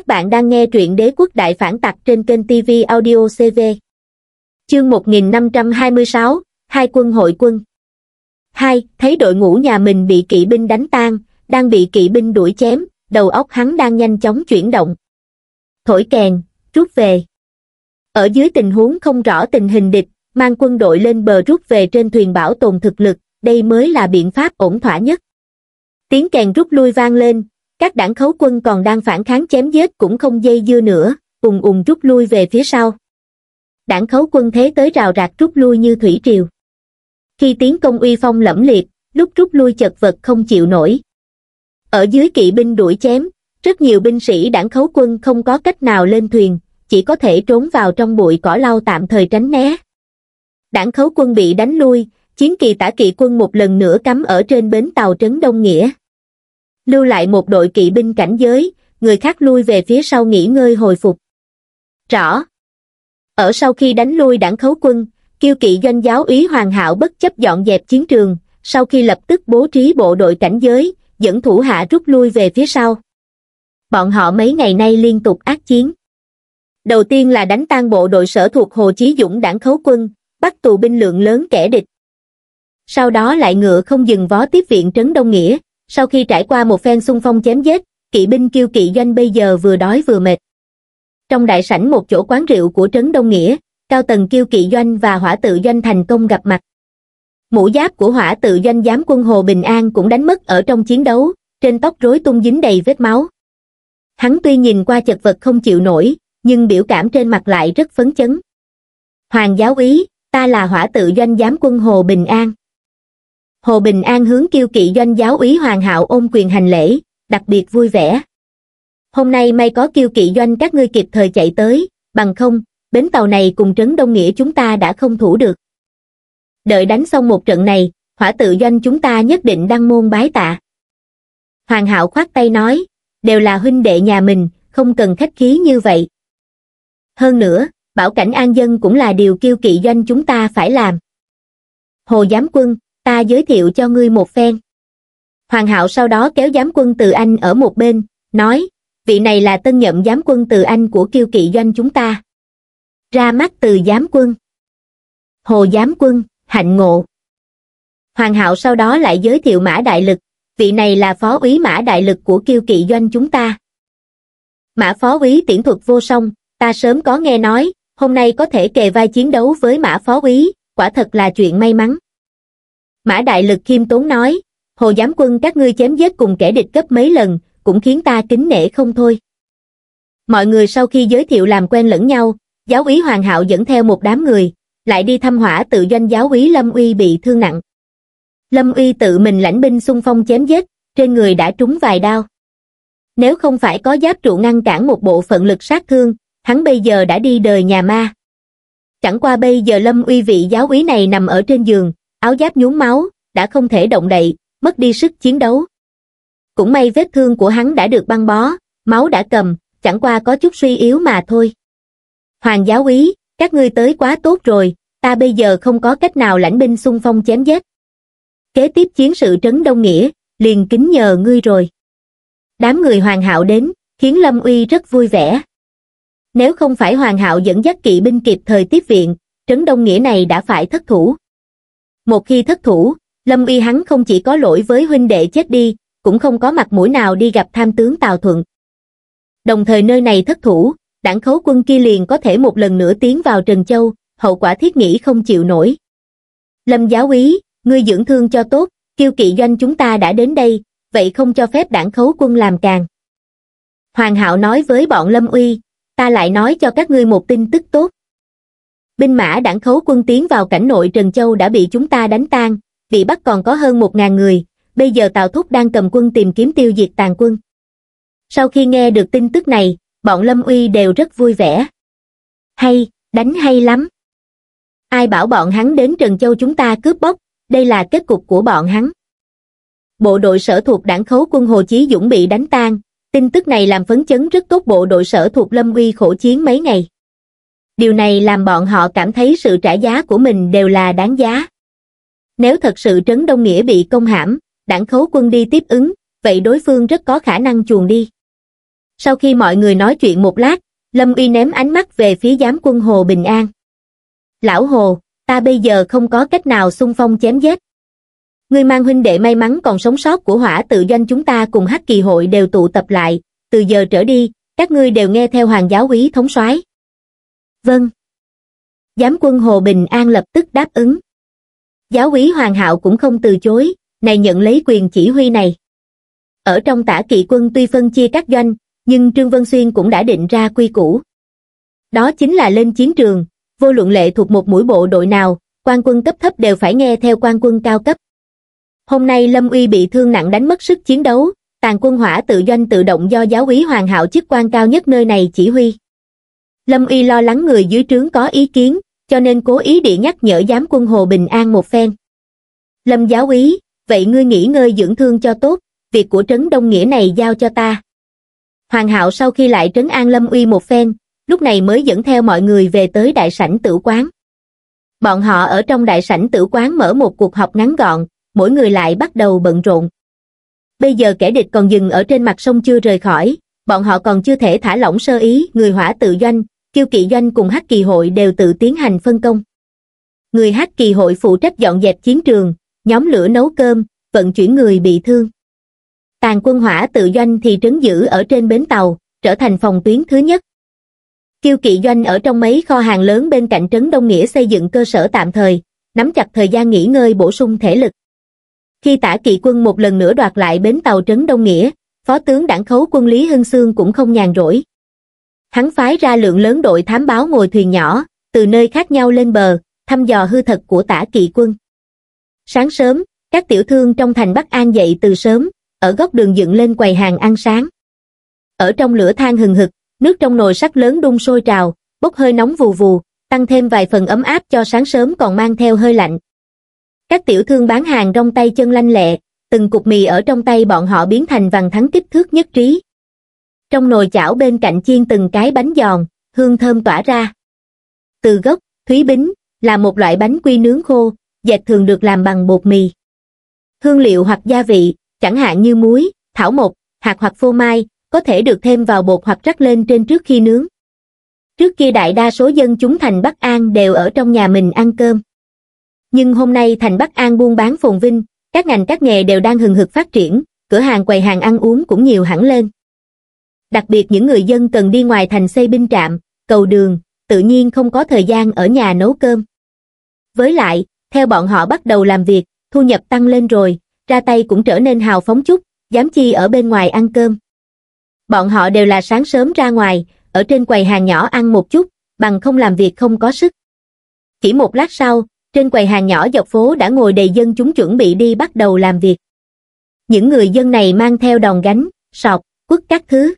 Các bạn đang nghe truyện Đế quốc đại phản tặc trên kênh TV Audio CV. Chương 1526, Hai quân hội quân. Hai, thấy đội ngũ nhà mình bị kỵ binh đánh tan, đang bị kỵ binh đuổi chém, đầu óc hắn đang nhanh chóng chuyển động. Thổi kèn, rút về. Ở dưới tình huống không rõ tình hình địch, mang quân đội lên bờ rút về trên thuyền bảo tồn thực lực, đây mới là biện pháp ổn thỏa nhất. Tiếng kèn rút lui vang lên, các đảng khấu quân còn đang phản kháng chém giết cũng không dây dưa nữa, ùng ùng rút lui về phía sau. Đảng khấu quân thế tới rào rạc rút lui như thủy triều. Khi tiến công uy phong lẫm liệt, lúc rút lui chật vật không chịu nổi. Ở dưới kỵ binh đuổi chém, rất nhiều binh sĩ đảng khấu quân không có cách nào lên thuyền, chỉ có thể trốn vào trong bụi cỏ lau tạm thời tránh né. Đảng khấu quân bị đánh lui, chiến kỳ tả kỵ quân một lần nữa cắm ở trên bến tàu Trấn Đông Nghĩa lưu lại một đội kỵ binh cảnh giới, người khác lui về phía sau nghỉ ngơi hồi phục. Rõ. Ở sau khi đánh lui đảng khấu quân, kiêu kỵ doanh giáo úy hoàn hảo bất chấp dọn dẹp chiến trường, sau khi lập tức bố trí bộ đội cảnh giới, dẫn thủ hạ rút lui về phía sau. Bọn họ mấy ngày nay liên tục ác chiến. Đầu tiên là đánh tan bộ đội sở thuộc Hồ Chí Dũng đảng khấu quân, bắt tù binh lượng lớn kẻ địch. Sau đó lại ngựa không dừng vó tiếp viện trấn Đông Nghĩa, sau khi trải qua một phen xung phong chém giết, kỵ binh kiêu kỵ doanh bây giờ vừa đói vừa mệt. Trong đại sảnh một chỗ quán rượu của trấn Đông Nghĩa, cao tầng kiêu kỵ doanh và hỏa tự doanh thành công gặp mặt. Mũ giáp của hỏa tự doanh giám quân Hồ Bình An cũng đánh mất ở trong chiến đấu, trên tóc rối tung dính đầy vết máu. Hắn tuy nhìn qua chật vật không chịu nổi, nhưng biểu cảm trên mặt lại rất phấn chấn. Hoàng giáo úy, ta là hỏa tự doanh giám quân Hồ Bình An hồ bình an hướng kiêu kỵ doanh giáo úy hoàng hạo ôm quyền hành lễ đặc biệt vui vẻ hôm nay may có kiêu kỵ doanh các ngươi kịp thời chạy tới bằng không bến tàu này cùng trấn đông nghĩa chúng ta đã không thủ được đợi đánh xong một trận này hỏa tự doanh chúng ta nhất định đăng môn bái tạ hoàng hạo khoát tay nói đều là huynh đệ nhà mình không cần khách khí như vậy hơn nữa bảo cảnh an dân cũng là điều kiêu kỵ doanh chúng ta phải làm hồ giám quân ta giới thiệu cho ngươi một phen. Hoàng hạo sau đó kéo giám quân từ Anh ở một bên, nói, vị này là tân nhậm giám quân từ Anh của kiêu kỵ doanh chúng ta. Ra mắt từ giám quân. Hồ giám quân, hạnh ngộ. Hoàng hạo sau đó lại giới thiệu mã đại lực, vị này là phó úy mã đại lực của kiêu kỵ doanh chúng ta. Mã phó úy tiễn thuật vô song, ta sớm có nghe nói, hôm nay có thể kề vai chiến đấu với mã phó úy, quả thật là chuyện may mắn mã đại lực kim tốn nói hồ giám quân các ngươi chém giết cùng kẻ địch gấp mấy lần cũng khiến ta kính nể không thôi mọi người sau khi giới thiệu làm quen lẫn nhau giáo úy hoàng hạo dẫn theo một đám người lại đi thăm hỏa tự doanh giáo úy lâm uy bị thương nặng lâm uy tự mình lãnh binh xung phong chém giết trên người đã trúng vài đao nếu không phải có giáp trụ ngăn cản một bộ phận lực sát thương hắn bây giờ đã đi đời nhà ma chẳng qua bây giờ lâm uy vị giáo úy này nằm ở trên giường áo giáp nhuốm máu, đã không thể động đậy, mất đi sức chiến đấu. Cũng may vết thương của hắn đã được băng bó, máu đã cầm, chẳng qua có chút suy yếu mà thôi. Hoàng giáo úy, các ngươi tới quá tốt rồi, ta bây giờ không có cách nào lãnh binh xung phong chém giết. Kế tiếp chiến sự trấn Đông Nghĩa, liền kính nhờ ngươi rồi. Đám người Hoàng Hạo đến, khiến Lâm Uy rất vui vẻ. Nếu không phải Hoàng Hạo dẫn dắt kỵ binh kịp thời tiếp viện, trấn Đông Nghĩa này đã phải thất thủ một khi thất thủ, Lâm Uy hắn không chỉ có lỗi với huynh đệ chết đi, cũng không có mặt mũi nào đi gặp tham tướng Tào Thuận. Đồng thời nơi này thất thủ, đảng khấu quân kia liền có thể một lần nữa tiến vào Trần Châu, hậu quả thiết nghĩ không chịu nổi. Lâm giáo úy, ngươi dưỡng thương cho tốt, kiêu kỵ doanh chúng ta đã đến đây, vậy không cho phép đảng khấu quân làm càng. Hoàng hạo nói với bọn Lâm Uy, ta lại nói cho các ngươi một tin tức tốt binh mã đảng khấu quân tiến vào cảnh nội Trần Châu đã bị chúng ta đánh tan, vị Bắc còn có hơn 1.000 người, bây giờ Tào Thúc đang cầm quân tìm kiếm tiêu diệt tàn quân. Sau khi nghe được tin tức này, bọn Lâm Uy đều rất vui vẻ. Hay, đánh hay lắm. Ai bảo bọn hắn đến Trần Châu chúng ta cướp bóc, đây là kết cục của bọn hắn. Bộ đội sở thuộc đảng khấu quân Hồ Chí Dũng bị đánh tan, tin tức này làm phấn chấn rất tốt bộ đội sở thuộc Lâm Uy khổ chiến mấy ngày điều này làm bọn họ cảm thấy sự trả giá của mình đều là đáng giá. Nếu thật sự Trấn Đông Nghĩa bị công hãm, đảng khấu quân đi tiếp ứng, vậy đối phương rất có khả năng chuồn đi. Sau khi mọi người nói chuyện một lát, Lâm Uy ném ánh mắt về phía giám quân Hồ Bình An. Lão Hồ, ta bây giờ không có cách nào xung phong chém giết. Người mang huynh đệ may mắn còn sống sót của hỏa tự doanh chúng ta cùng hắc kỳ hội đều tụ tập lại, từ giờ trở đi, các ngươi đều nghe theo hoàng giáo quý thống soái vâng giám quân hồ bình an lập tức đáp ứng giáo quý hoàng hạo cũng không từ chối này nhận lấy quyền chỉ huy này ở trong tả kỵ quân tuy phân chia các doanh nhưng trương vân xuyên cũng đã định ra quy củ đó chính là lên chiến trường vô luận lệ thuộc một mũi bộ đội nào quan quân cấp thấp đều phải nghe theo quan quân cao cấp hôm nay lâm uy bị thương nặng đánh mất sức chiến đấu tàn quân hỏa tự doanh tự động do giáo quý hoàng hạo chức quan cao nhất nơi này chỉ huy lâm uy lo lắng người dưới trướng có ý kiến cho nên cố ý địa nhắc nhở giám quân hồ bình an một phen lâm giáo úy vậy ngươi nghỉ ngơi dưỡng thương cho tốt việc của trấn đông nghĩa này giao cho ta hoàng hạo sau khi lại trấn an lâm uy một phen lúc này mới dẫn theo mọi người về tới đại sảnh tử quán bọn họ ở trong đại sảnh tử quán mở một cuộc họp ngắn gọn mỗi người lại bắt đầu bận rộn bây giờ kẻ địch còn dừng ở trên mặt sông chưa rời khỏi bọn họ còn chưa thể thả lỏng sơ ý người hỏa tự doanh kiêu kỵ doanh cùng hắc kỳ hội đều tự tiến hành phân công người hắc kỳ hội phụ trách dọn dẹp chiến trường nhóm lửa nấu cơm vận chuyển người bị thương tàn quân hỏa tự doanh thì trấn giữ ở trên bến tàu trở thành phòng tuyến thứ nhất kiêu kỵ doanh ở trong mấy kho hàng lớn bên cạnh trấn đông nghĩa xây dựng cơ sở tạm thời nắm chặt thời gian nghỉ ngơi bổ sung thể lực khi tả kỵ quân một lần nữa đoạt lại bến tàu trấn đông nghĩa phó tướng đảng khấu quân Lý Hưng Sương cũng không nhàn rỗi. Hắn phái ra lượng lớn đội thám báo ngồi thuyền nhỏ, từ nơi khác nhau lên bờ, thăm dò hư thật của tả kỵ quân. Sáng sớm, các tiểu thương trong thành Bắc An dậy từ sớm, ở góc đường dựng lên quầy hàng ăn sáng. Ở trong lửa than hừng hực, nước trong nồi sắt lớn đun sôi trào, bốc hơi nóng vù vù, tăng thêm vài phần ấm áp cho sáng sớm còn mang theo hơi lạnh. Các tiểu thương bán hàng rong tay chân lanh lẹ, từng cục mì ở trong tay bọn họ biến thành vằn thắng kích thước nhất trí. Trong nồi chảo bên cạnh chiên từng cái bánh giòn, hương thơm tỏa ra. Từ gốc, thúy bính, là một loại bánh quy nướng khô, dệt thường được làm bằng bột mì. Hương liệu hoặc gia vị, chẳng hạn như muối, thảo mộc, hạt hoặc phô mai, có thể được thêm vào bột hoặc rắc lên trên trước khi nướng. Trước kia đại đa số dân chúng thành Bắc An đều ở trong nhà mình ăn cơm. Nhưng hôm nay thành Bắc An buôn bán phồn vinh, các ngành các nghề đều đang hừng hực phát triển, cửa hàng quầy hàng ăn uống cũng nhiều hẳn lên. Đặc biệt những người dân cần đi ngoài thành xây binh trạm, cầu đường, tự nhiên không có thời gian ở nhà nấu cơm. Với lại, theo bọn họ bắt đầu làm việc, thu nhập tăng lên rồi, ra tay cũng trở nên hào phóng chút, dám chi ở bên ngoài ăn cơm. Bọn họ đều là sáng sớm ra ngoài, ở trên quầy hàng nhỏ ăn một chút, bằng không làm việc không có sức. Chỉ một lát sau, trên quầy hàng nhỏ dọc phố đã ngồi đầy dân chúng chuẩn bị đi bắt đầu làm việc. Những người dân này mang theo đòn gánh, sọt, quất các thứ.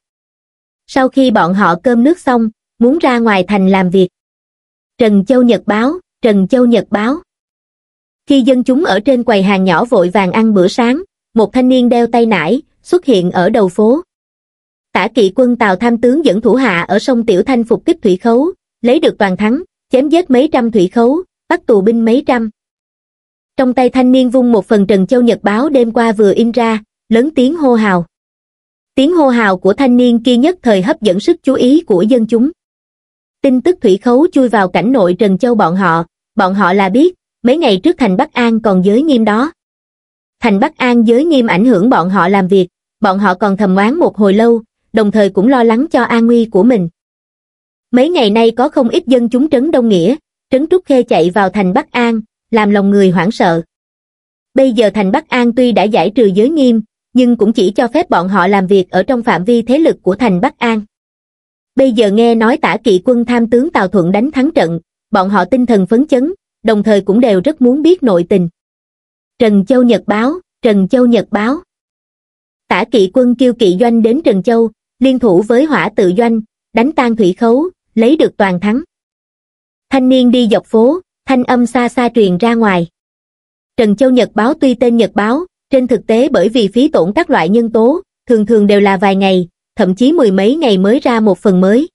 Sau khi bọn họ cơm nước xong, muốn ra ngoài thành làm việc. Trần Châu Nhật Báo, Trần Châu Nhật Báo. Khi dân chúng ở trên quầy hàng nhỏ vội vàng ăn bữa sáng, một thanh niên đeo tay nải, xuất hiện ở đầu phố. Tả kỵ quân Tào Tham Tướng dẫn thủ hạ ở sông Tiểu Thanh phục kích thủy khấu, lấy được toàn thắng, chém giết mấy trăm thủy khấu, bắt tù binh mấy trăm trong tay thanh niên vung một phần trần châu nhật báo đêm qua vừa in ra lớn tiếng hô hào tiếng hô hào của thanh niên kia nhất thời hấp dẫn sức chú ý của dân chúng tin tức thủy khấu chui vào cảnh nội trần châu bọn họ bọn họ là biết mấy ngày trước thành bắc an còn giới nghiêm đó thành bắc an giới nghiêm ảnh hưởng bọn họ làm việc bọn họ còn thầm oán một hồi lâu đồng thời cũng lo lắng cho an nguy của mình mấy ngày nay có không ít dân chúng trấn đông nghĩa Trấn Trúc Khê chạy vào thành Bắc An, làm lòng người hoảng sợ. Bây giờ thành Bắc An tuy đã giải trừ giới nghiêm, nhưng cũng chỉ cho phép bọn họ làm việc ở trong phạm vi thế lực của thành Bắc An. Bây giờ nghe nói tả kỵ quân tham tướng Tào Thuận đánh thắng trận, bọn họ tinh thần phấn chấn, đồng thời cũng đều rất muốn biết nội tình. Trần Châu Nhật Báo, Trần Châu Nhật Báo Tả kỵ quân kêu kỵ doanh đến Trần Châu, liên thủ với hỏa tự doanh, đánh tan thủy khấu, lấy được toàn thắng thanh niên đi dọc phố thanh âm xa xa truyền ra ngoài trần châu nhật báo tuy tên nhật báo trên thực tế bởi vì phí tổn các loại nhân tố thường thường đều là vài ngày thậm chí mười mấy ngày mới ra một phần mới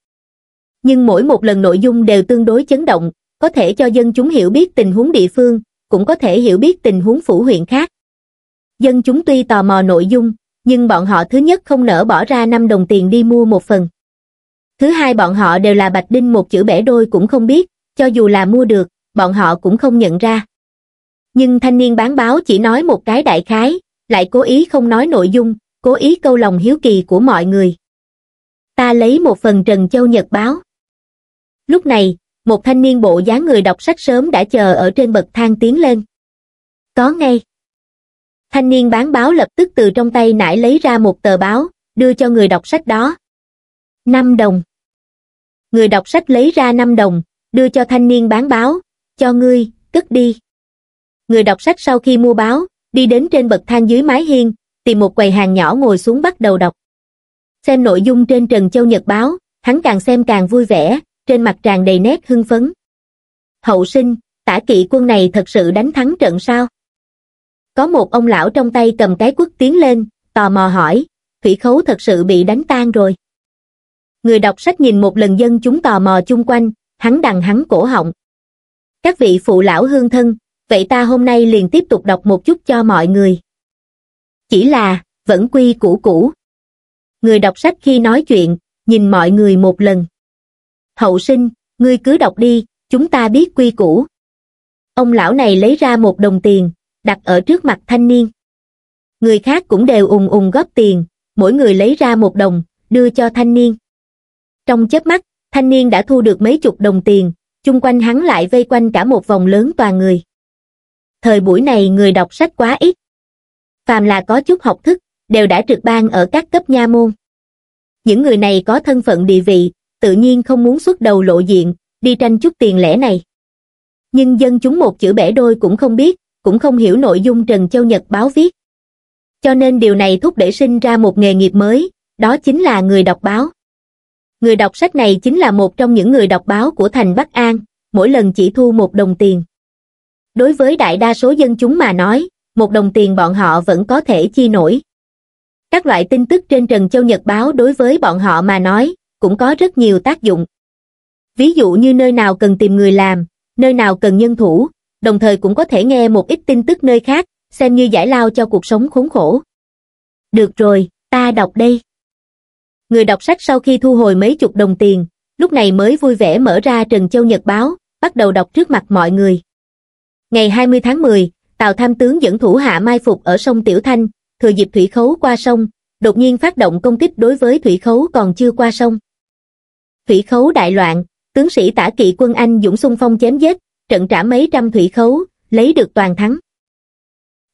nhưng mỗi một lần nội dung đều tương đối chấn động có thể cho dân chúng hiểu biết tình huống địa phương cũng có thể hiểu biết tình huống phủ huyện khác dân chúng tuy tò mò nội dung nhưng bọn họ thứ nhất không nỡ bỏ ra năm đồng tiền đi mua một phần thứ hai bọn họ đều là bạch đinh một chữ bẻ đôi cũng không biết cho dù là mua được, bọn họ cũng không nhận ra. Nhưng thanh niên bán báo chỉ nói một cái đại khái, lại cố ý không nói nội dung, cố ý câu lòng hiếu kỳ của mọi người. Ta lấy một phần Trần Châu Nhật báo. Lúc này, một thanh niên bộ dáng người đọc sách sớm đã chờ ở trên bậc thang tiến lên. Có ngay. Thanh niên bán báo lập tức từ trong tay nải lấy ra một tờ báo, đưa cho người đọc sách đó. 5 đồng. Người đọc sách lấy ra 5 đồng, đưa cho thanh niên bán báo, cho ngươi, cất đi. Người đọc sách sau khi mua báo, đi đến trên bậc thang dưới mái hiên, tìm một quầy hàng nhỏ ngồi xuống bắt đầu đọc. Xem nội dung trên Trần Châu Nhật báo, hắn càng xem càng vui vẻ, trên mặt tràn đầy nét hưng phấn. Hậu sinh, tả kỵ quân này thật sự đánh thắng trận sao? Có một ông lão trong tay cầm cái quất tiến lên, tò mò hỏi, thủy khấu thật sự bị đánh tan rồi. Người đọc sách nhìn một lần dân chúng tò mò chung quanh, hắn đằng hắn cổ họng. Các vị phụ lão hương thân, vậy ta hôm nay liền tiếp tục đọc một chút cho mọi người. Chỉ là, vẫn quy củ cũ. Người đọc sách khi nói chuyện, nhìn mọi người một lần. Hậu sinh, ngươi cứ đọc đi, chúng ta biết quy củ. Ông lão này lấy ra một đồng tiền, đặt ở trước mặt thanh niên. Người khác cũng đều ùng ùng góp tiền, mỗi người lấy ra một đồng, đưa cho thanh niên. Trong chớp mắt, thanh niên đã thu được mấy chục đồng tiền, chung quanh hắn lại vây quanh cả một vòng lớn toàn người. Thời buổi này người đọc sách quá ít. Phàm là có chút học thức, đều đã trực ban ở các cấp nha môn. Những người này có thân phận địa vị, tự nhiên không muốn xuất đầu lộ diện, đi tranh chút tiền lẻ này. Nhưng dân chúng một chữ bẻ đôi cũng không biết, cũng không hiểu nội dung Trần Châu Nhật báo viết. Cho nên điều này thúc đẩy sinh ra một nghề nghiệp mới, đó chính là người đọc báo người đọc sách này chính là một trong những người đọc báo của thành bắc an mỗi lần chỉ thu một đồng tiền đối với đại đa số dân chúng mà nói một đồng tiền bọn họ vẫn có thể chi nổi các loại tin tức trên trần châu nhật báo đối với bọn họ mà nói cũng có rất nhiều tác dụng ví dụ như nơi nào cần tìm người làm nơi nào cần nhân thủ đồng thời cũng có thể nghe một ít tin tức nơi khác xem như giải lao cho cuộc sống khốn khổ được rồi ta đọc đây Người đọc sách sau khi thu hồi mấy chục đồng tiền, lúc này mới vui vẻ mở ra Trần Châu Nhật báo, bắt đầu đọc trước mặt mọi người. Ngày 20 tháng 10, Tào Tham tướng dẫn thủ hạ mai phục ở sông Tiểu Thanh, thừa dịp thủy khấu qua sông, đột nhiên phát động công kích đối với thủy khấu còn chưa qua sông. Thủy khấu đại loạn, tướng sĩ tả kỵ quân Anh Dũng xung phong chém giết, trận trả mấy trăm thủy khấu, lấy được toàn thắng.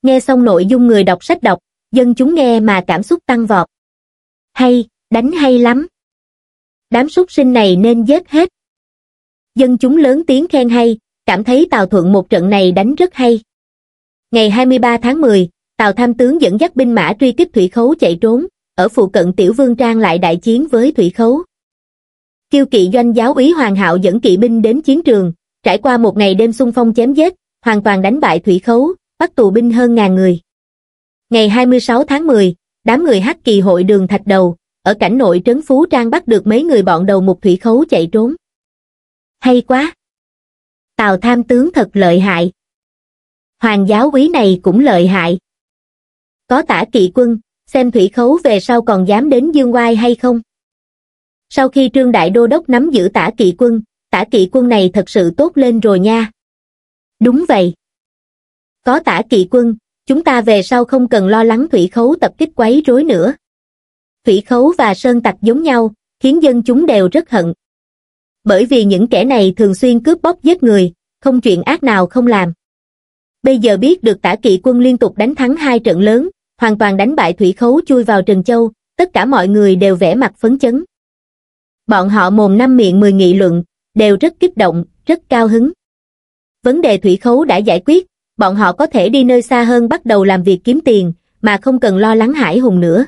Nghe xong nội dung người đọc sách đọc, dân chúng nghe mà cảm xúc tăng vọt. Hay, đánh hay lắm. Đám súc sinh này nên giết hết. Dân chúng lớn tiếng khen hay, cảm thấy Tào Thuận một trận này đánh rất hay. Ngày 23 tháng 10, Tào Tham Tướng dẫn dắt binh mã truy kích Thủy Khấu chạy trốn, ở phụ cận Tiểu Vương Trang lại đại chiến với Thủy Khấu. Kiêu kỵ doanh giáo úy Hoàng Hạo dẫn kỵ binh đến chiến trường, trải qua một ngày đêm xung phong chém giết, hoàn toàn đánh bại Thủy Khấu, bắt tù binh hơn ngàn người. Ngày 26 tháng 10, đám người hắc kỳ hội đường thạch đầu, ở cảnh nội trấn Phú Trang bắt được mấy người bọn đầu mục thủy khấu chạy trốn. Hay quá! Tào tham tướng thật lợi hại. Hoàng giáo quý này cũng lợi hại. Có tả kỵ quân, xem thủy khấu về sau còn dám đến Dương Oai hay không? Sau khi Trương Đại Đô Đốc nắm giữ tả kỵ quân, tả kỵ quân này thật sự tốt lên rồi nha. Đúng vậy. Có tả kỵ quân, chúng ta về sau không cần lo lắng thủy khấu tập kích quấy rối nữa thủy khấu và sơn tặc giống nhau, khiến dân chúng đều rất hận. Bởi vì những kẻ này thường xuyên cướp bóc giết người, không chuyện ác nào không làm. Bây giờ biết được tả kỵ quân liên tục đánh thắng hai trận lớn, hoàn toàn đánh bại thủy khấu chui vào Trần Châu, tất cả mọi người đều vẽ mặt phấn chấn. Bọn họ mồm năm miệng mười nghị luận, đều rất kích động, rất cao hứng. Vấn đề thủy khấu đã giải quyết, bọn họ có thể đi nơi xa hơn bắt đầu làm việc kiếm tiền, mà không cần lo lắng hải hùng nữa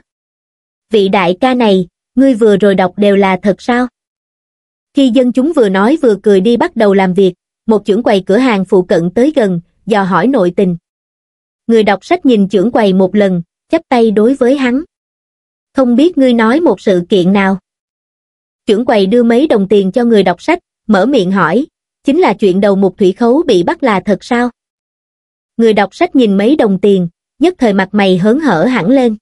vị đại ca này, ngươi vừa rồi đọc đều là thật sao? Khi dân chúng vừa nói vừa cười đi bắt đầu làm việc, một trưởng quầy cửa hàng phụ cận tới gần, dò hỏi nội tình. Người đọc sách nhìn trưởng quầy một lần, chắp tay đối với hắn. Không biết ngươi nói một sự kiện nào? Trưởng quầy đưa mấy đồng tiền cho người đọc sách, mở miệng hỏi, chính là chuyện đầu một thủy khấu bị bắt là thật sao? Người đọc sách nhìn mấy đồng tiền, nhất thời mặt mày hớn hở hẳn lên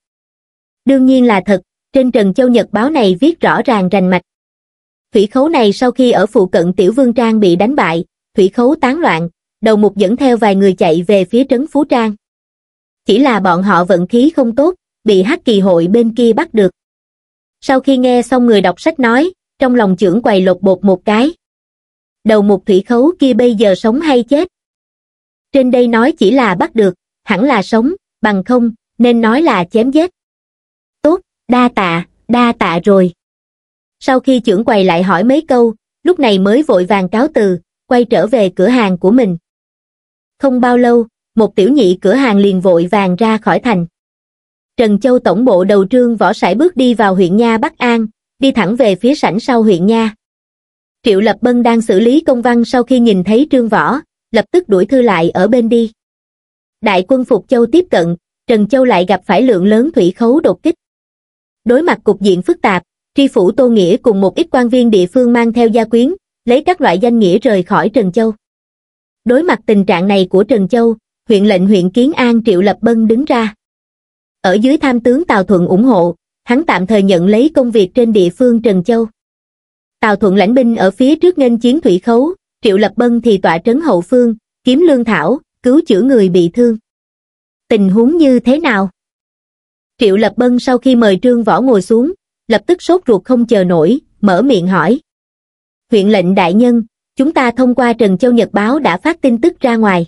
đương nhiên là thật trên trần châu nhật báo này viết rõ ràng rành mạch thủy khấu này sau khi ở phụ cận tiểu vương trang bị đánh bại thủy khấu tán loạn đầu mục dẫn theo vài người chạy về phía trấn phú trang chỉ là bọn họ vận khí không tốt bị hắc kỳ hội bên kia bắt được sau khi nghe xong người đọc sách nói trong lòng trưởng quầy lột bột một cái đầu mục thủy khấu kia bây giờ sống hay chết trên đây nói chỉ là bắt được hẳn là sống bằng không nên nói là chém giết đa tạ đa tạ rồi sau khi trưởng quầy lại hỏi mấy câu lúc này mới vội vàng cáo từ quay trở về cửa hàng của mình không bao lâu một tiểu nhị cửa hàng liền vội vàng ra khỏi thành trần châu tổng bộ đầu trương võ sải bước đi vào huyện nha bắc an đi thẳng về phía sảnh sau huyện nha triệu lập bân đang xử lý công văn sau khi nhìn thấy trương võ lập tức đuổi thư lại ở bên đi đại quân phục châu tiếp cận trần châu lại gặp phải lượng lớn thủy khấu đột kích Đối mặt cục diện phức tạp, tri phủ Tô Nghĩa cùng một ít quan viên địa phương mang theo gia quyến, lấy các loại danh nghĩa rời khỏi Trần Châu. Đối mặt tình trạng này của Trần Châu, huyện lệnh huyện Kiến An Triệu Lập Bân đứng ra. Ở dưới tham tướng Tào Thuận ủng hộ, hắn tạm thời nhận lấy công việc trên địa phương Trần Châu. Tào Thuận lãnh binh ở phía trước nghênh chiến thủy khấu, Triệu Lập Bân thì tọa trấn hậu phương, kiếm lương thảo, cứu chữa người bị thương. Tình huống như thế nào? triệu lập bân sau khi mời trương võ ngồi xuống lập tức sốt ruột không chờ nổi mở miệng hỏi huyện lệnh đại nhân chúng ta thông qua trần châu nhật báo đã phát tin tức ra ngoài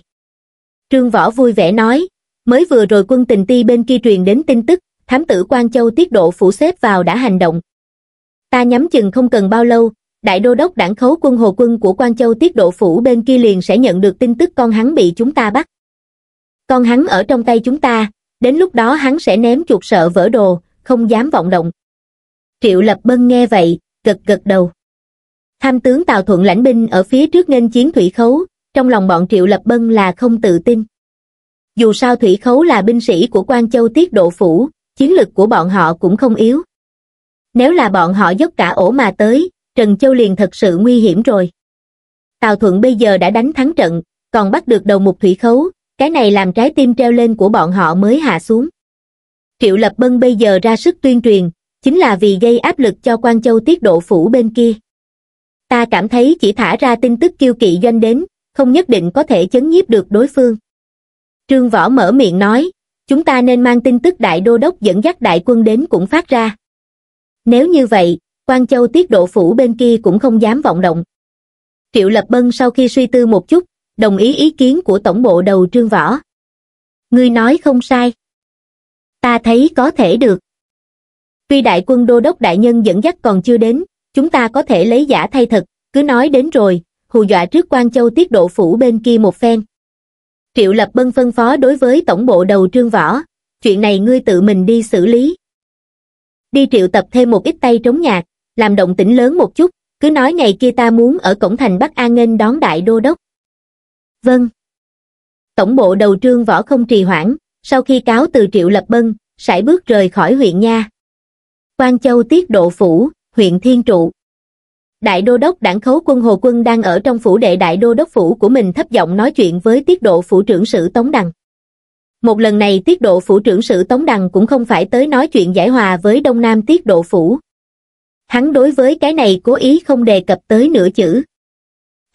trương võ vui vẻ nói mới vừa rồi quân tình ti bên kia truyền đến tin tức thám tử quan châu tiết độ phủ xếp vào đã hành động ta nhắm chừng không cần bao lâu đại đô đốc đảng khấu quân hồ quân của quan châu tiết độ phủ bên kia liền sẽ nhận được tin tức con hắn bị chúng ta bắt con hắn ở trong tay chúng ta đến lúc đó hắn sẽ ném chuột sợ vỡ đồ, không dám vọng động. Triệu Lập Bân nghe vậy, gật gật đầu. Tham tướng Tào Thuận lãnh binh ở phía trước nghênh chiến thủy khấu, trong lòng bọn Triệu Lập Bân là không tự tin. Dù sao thủy khấu là binh sĩ của quan Châu Tiết Độ Phủ, chiến lực của bọn họ cũng không yếu. Nếu là bọn họ dốc cả ổ mà tới, Trần Châu liền thật sự nguy hiểm rồi. Tào Thuận bây giờ đã đánh thắng trận, còn bắt được đầu mục thủy khấu, cái này làm trái tim treo lên của bọn họ mới hạ xuống triệu lập bân bây giờ ra sức tuyên truyền chính là vì gây áp lực cho quan châu tiết độ phủ bên kia ta cảm thấy chỉ thả ra tin tức kiêu kỵ doanh đến không nhất định có thể chấn nhiếp được đối phương trương võ mở miệng nói chúng ta nên mang tin tức đại đô đốc dẫn dắt đại quân đến cũng phát ra nếu như vậy quan châu tiết độ phủ bên kia cũng không dám vọng động triệu lập bân sau khi suy tư một chút đồng ý ý kiến của tổng bộ đầu trương võ. Ngươi nói không sai. Ta thấy có thể được. Tuy đại quân đô đốc đại nhân dẫn dắt còn chưa đến, chúng ta có thể lấy giả thay thật, cứ nói đến rồi, hù dọa trước quan châu tiết độ phủ bên kia một phen. Triệu Lập Bân phân phó đối với tổng bộ đầu trương võ, chuyện này ngươi tự mình đi xử lý. Đi triệu tập thêm một ít tay trống nhạc, làm động tĩnh lớn một chút, cứ nói ngày kia ta muốn ở cổng thành Bắc An nghênh đón đại đô đốc vâng. Tổng bộ đầu trương võ không trì hoãn, sau khi cáo từ Triệu Lập Bân, sải bước rời khỏi huyện nha. Quan Châu Tiết Độ Phủ, huyện Thiên Trụ. Đại đô đốc đảng khấu quân Hồ Quân đang ở trong phủ đệ đại đô đốc phủ của mình thấp giọng nói chuyện với tiết độ phủ trưởng sự Tống Đằng. Một lần này tiết độ phủ trưởng sự Tống Đằng cũng không phải tới nói chuyện giải hòa với Đông Nam tiết độ phủ. Hắn đối với cái này cố ý không đề cập tới nửa chữ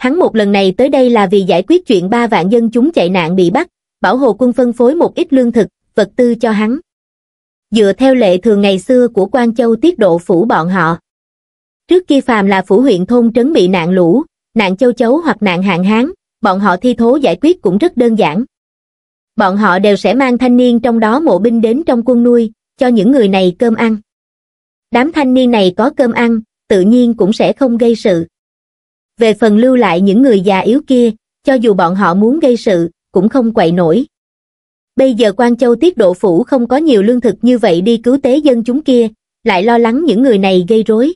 hắn một lần này tới đây là vì giải quyết chuyện ba vạn dân chúng chạy nạn bị bắt, bảo hộ quân phân phối một ít lương thực, vật tư cho hắn. Dựa theo lệ thường ngày xưa của quan Châu tiết độ phủ bọn họ. Trước kia phàm là phủ huyện thôn trấn bị nạn lũ, nạn châu chấu hoặc nạn hạn hán, bọn họ thi thố giải quyết cũng rất đơn giản. Bọn họ đều sẽ mang thanh niên trong đó mộ binh đến trong quân nuôi, cho những người này cơm ăn. Đám thanh niên này có cơm ăn, tự nhiên cũng sẽ không gây sự về phần lưu lại những người già yếu kia, cho dù bọn họ muốn gây sự, cũng không quậy nổi. Bây giờ Quan Châu tiết độ phủ không có nhiều lương thực như vậy đi cứu tế dân chúng kia, lại lo lắng những người này gây rối.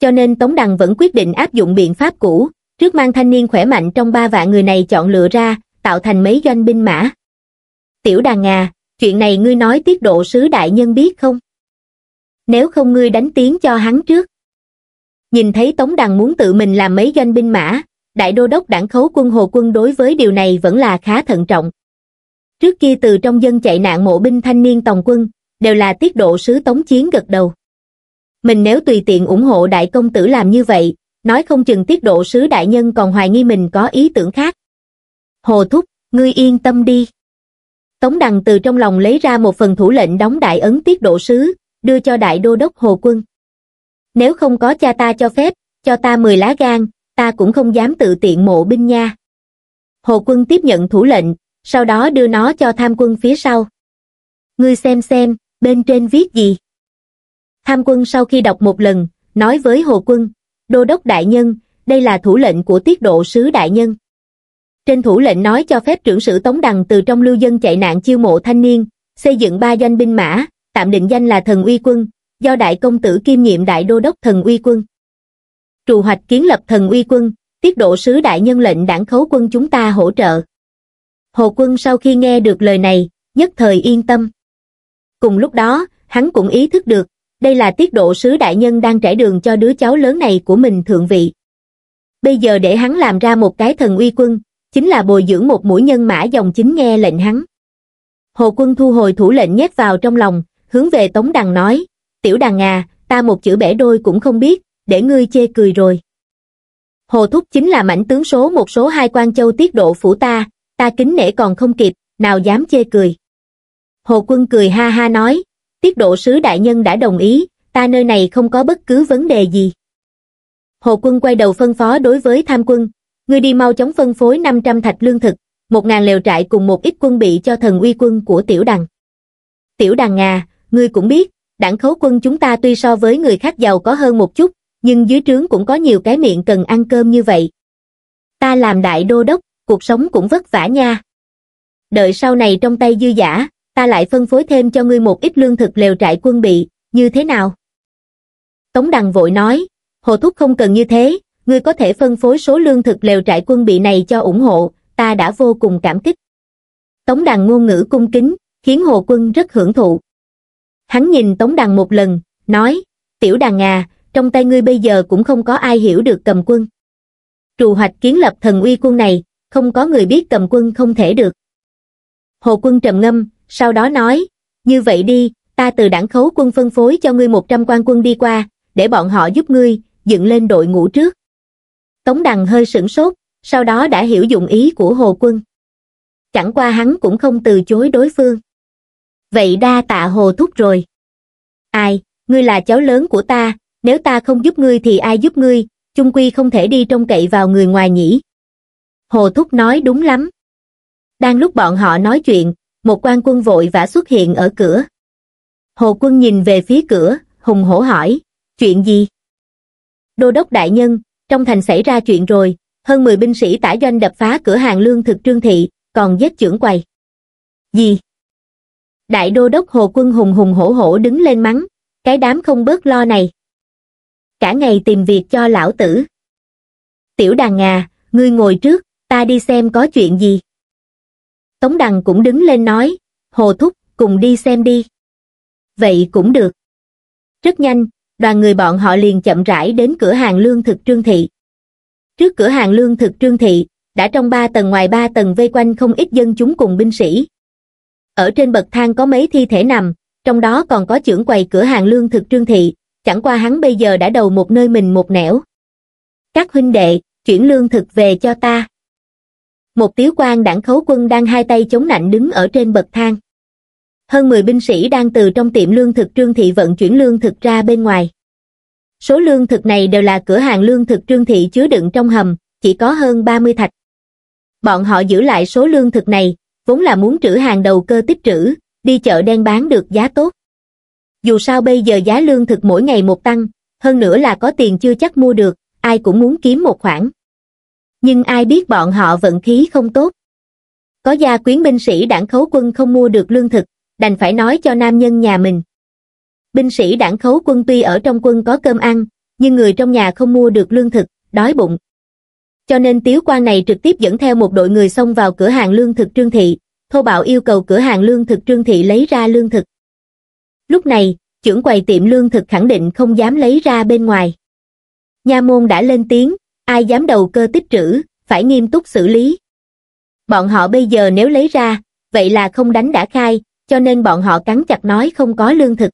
Cho nên Tống Đằng vẫn quyết định áp dụng biện pháp cũ, trước mang thanh niên khỏe mạnh trong ba vạn người này chọn lựa ra, tạo thành mấy doanh binh mã. Tiểu đàn à, chuyện này ngươi nói tiết độ sứ đại nhân biết không? Nếu không ngươi đánh tiếng cho hắn trước nhìn thấy Tống Đằng muốn tự mình làm mấy doanh binh mã, đại đô đốc đảng khấu quân Hồ Quân đối với điều này vẫn là khá thận trọng. Trước kia từ trong dân chạy nạn mộ binh thanh niên tòng quân, đều là tiết độ sứ Tống Chiến gật đầu. Mình nếu tùy tiện ủng hộ đại công tử làm như vậy, nói không chừng tiết độ sứ đại nhân còn hoài nghi mình có ý tưởng khác. Hồ Thúc, ngươi yên tâm đi. Tống Đằng từ trong lòng lấy ra một phần thủ lệnh đóng đại ấn tiết độ sứ, đưa cho đại đô đốc Hồ Quân nếu không có cha ta cho phép cho ta mười lá gan ta cũng không dám tự tiện mộ binh nha hồ quân tiếp nhận thủ lệnh sau đó đưa nó cho tham quân phía sau ngươi xem xem bên trên viết gì tham quân sau khi đọc một lần nói với hồ quân đô đốc đại nhân đây là thủ lệnh của tiết độ sứ đại nhân trên thủ lệnh nói cho phép trưởng sử Tống Đằng từ trong lưu dân chạy nạn chiêu mộ thanh niên, xây dựng ba doanh binh mã, tạm định danh là thần uy quân, do đại công tử kiêm nhiệm đại đô đốc thần uy quân. Trù hoạch kiến lập thần uy quân, tiết độ sứ đại nhân lệnh đảng khấu quân chúng ta hỗ trợ. Hồ quân sau khi nghe được lời này, nhất thời yên tâm. Cùng lúc đó, hắn cũng ý thức được, đây là tiết độ sứ đại nhân đang trải đường cho đứa cháu lớn này của mình thượng vị. Bây giờ để hắn làm ra một cái thần uy quân, chính là bồi dưỡng một mũi nhân mã dòng chính nghe lệnh hắn. Hồ quân thu hồi thủ lệnh nhét vào trong lòng, hướng về Tống Đằng nói, tiểu đàn à, ta một chữ bẻ đôi cũng không biết, để ngươi chê cười rồi. Hồ Thúc chính là mảnh tướng số một số hai quan châu tiết độ phủ ta, ta kính nể còn không kịp, nào dám chê cười. Hồ Quân cười ha ha nói, tiết độ sứ đại nhân đã đồng ý, ta nơi này không có bất cứ vấn đề gì. Hồ Quân quay đầu phân phó đối với tham quân, ngươi đi mau chóng phân phối 500 thạch lương thực, 1.000 lều trại cùng một ít quân bị cho thần uy quân của tiểu đằng. Tiểu đằng à, ngươi cũng biết, đảng khấu quân chúng ta tuy so với người khác giàu có hơn một chút, nhưng dưới trướng cũng có nhiều cái miệng cần ăn cơm như vậy. Ta làm đại đô đốc, cuộc sống cũng vất vả nha. Đợi sau này trong tay dư giả, ta lại phân phối thêm cho ngươi một ít lương thực lều trại quân bị, như thế nào? Tống Đằng vội nói, Hồ Thúc không cần như thế, ngươi có thể phân phối số lương thực lều trại quân bị này cho ủng hộ, ta đã vô cùng cảm kích. Tống Đằng ngôn ngữ cung kính, khiến Hồ Quân rất hưởng thụ. Hắn nhìn Tống Đằng một lần, nói, tiểu đàn à, trong tay ngươi bây giờ cũng không có ai hiểu được cầm quân. Trù hoạch kiến lập thần uy quân này, không có người biết cầm quân không thể được. Hồ quân trầm ngâm, sau đó nói, như vậy đi, ta từ đảng khấu quân phân phối cho ngươi 100 quan quân đi qua, để bọn họ giúp ngươi, dựng lên đội ngũ trước. Tống Đằng hơi sửng sốt, sau đó đã hiểu dụng ý của Hồ Quân. Chẳng qua hắn cũng không từ chối đối phương vậy đa tạ hồ thúc rồi. Ai, ngươi là cháu lớn của ta, nếu ta không giúp ngươi thì ai giúp ngươi, chung quy không thể đi trông cậy vào người ngoài nhỉ. Hồ thúc nói đúng lắm. Đang lúc bọn họ nói chuyện, một quan quân vội vã xuất hiện ở cửa. Hồ quân nhìn về phía cửa, hùng hổ hỏi, chuyện gì? Đô đốc đại nhân, trong thành xảy ra chuyện rồi, hơn 10 binh sĩ tả doanh đập phá cửa hàng lương thực trương thị, còn giết trưởng quầy. Gì? đại đô đốc Hồ Quân hùng hùng hổ hổ đứng lên mắng, cái đám không bớt lo này. Cả ngày tìm việc cho lão tử. Tiểu đàn à, ngươi ngồi trước, ta đi xem có chuyện gì. Tống đằng cũng đứng lên nói, Hồ Thúc, cùng đi xem đi. Vậy cũng được. Rất nhanh, đoàn người bọn họ liền chậm rãi đến cửa hàng lương thực trương thị. Trước cửa hàng lương thực trương thị, đã trong ba tầng ngoài ba tầng vây quanh không ít dân chúng cùng binh sĩ, ở trên bậc thang có mấy thi thể nằm, trong đó còn có trưởng quầy cửa hàng lương thực trương thị, chẳng qua hắn bây giờ đã đầu một nơi mình một nẻo. Các huynh đệ, chuyển lương thực về cho ta. Một tiếu quan đảng khấu quân đang hai tay chống nạnh đứng ở trên bậc thang. Hơn 10 binh sĩ đang từ trong tiệm lương thực trương thị vận chuyển lương thực ra bên ngoài. Số lương thực này đều là cửa hàng lương thực trương thị chứa đựng trong hầm, chỉ có hơn 30 thạch. Bọn họ giữ lại số lương thực này, vốn là muốn trữ hàng đầu cơ tích trữ, đi chợ đen bán được giá tốt. Dù sao bây giờ giá lương thực mỗi ngày một tăng, hơn nữa là có tiền chưa chắc mua được, ai cũng muốn kiếm một khoản. Nhưng ai biết bọn họ vận khí không tốt. Có gia quyến binh sĩ đảng khấu quân không mua được lương thực, đành phải nói cho nam nhân nhà mình. Binh sĩ đảng khấu quân tuy ở trong quân có cơm ăn, nhưng người trong nhà không mua được lương thực, đói bụng cho nên tiếu quan này trực tiếp dẫn theo một đội người xông vào cửa hàng lương thực trương thị thô bạo yêu cầu cửa hàng lương thực trương thị lấy ra lương thực lúc này trưởng quầy tiệm lương thực khẳng định không dám lấy ra bên ngoài nha môn đã lên tiếng ai dám đầu cơ tích trữ phải nghiêm túc xử lý bọn họ bây giờ nếu lấy ra vậy là không đánh đã khai cho nên bọn họ cắn chặt nói không có lương thực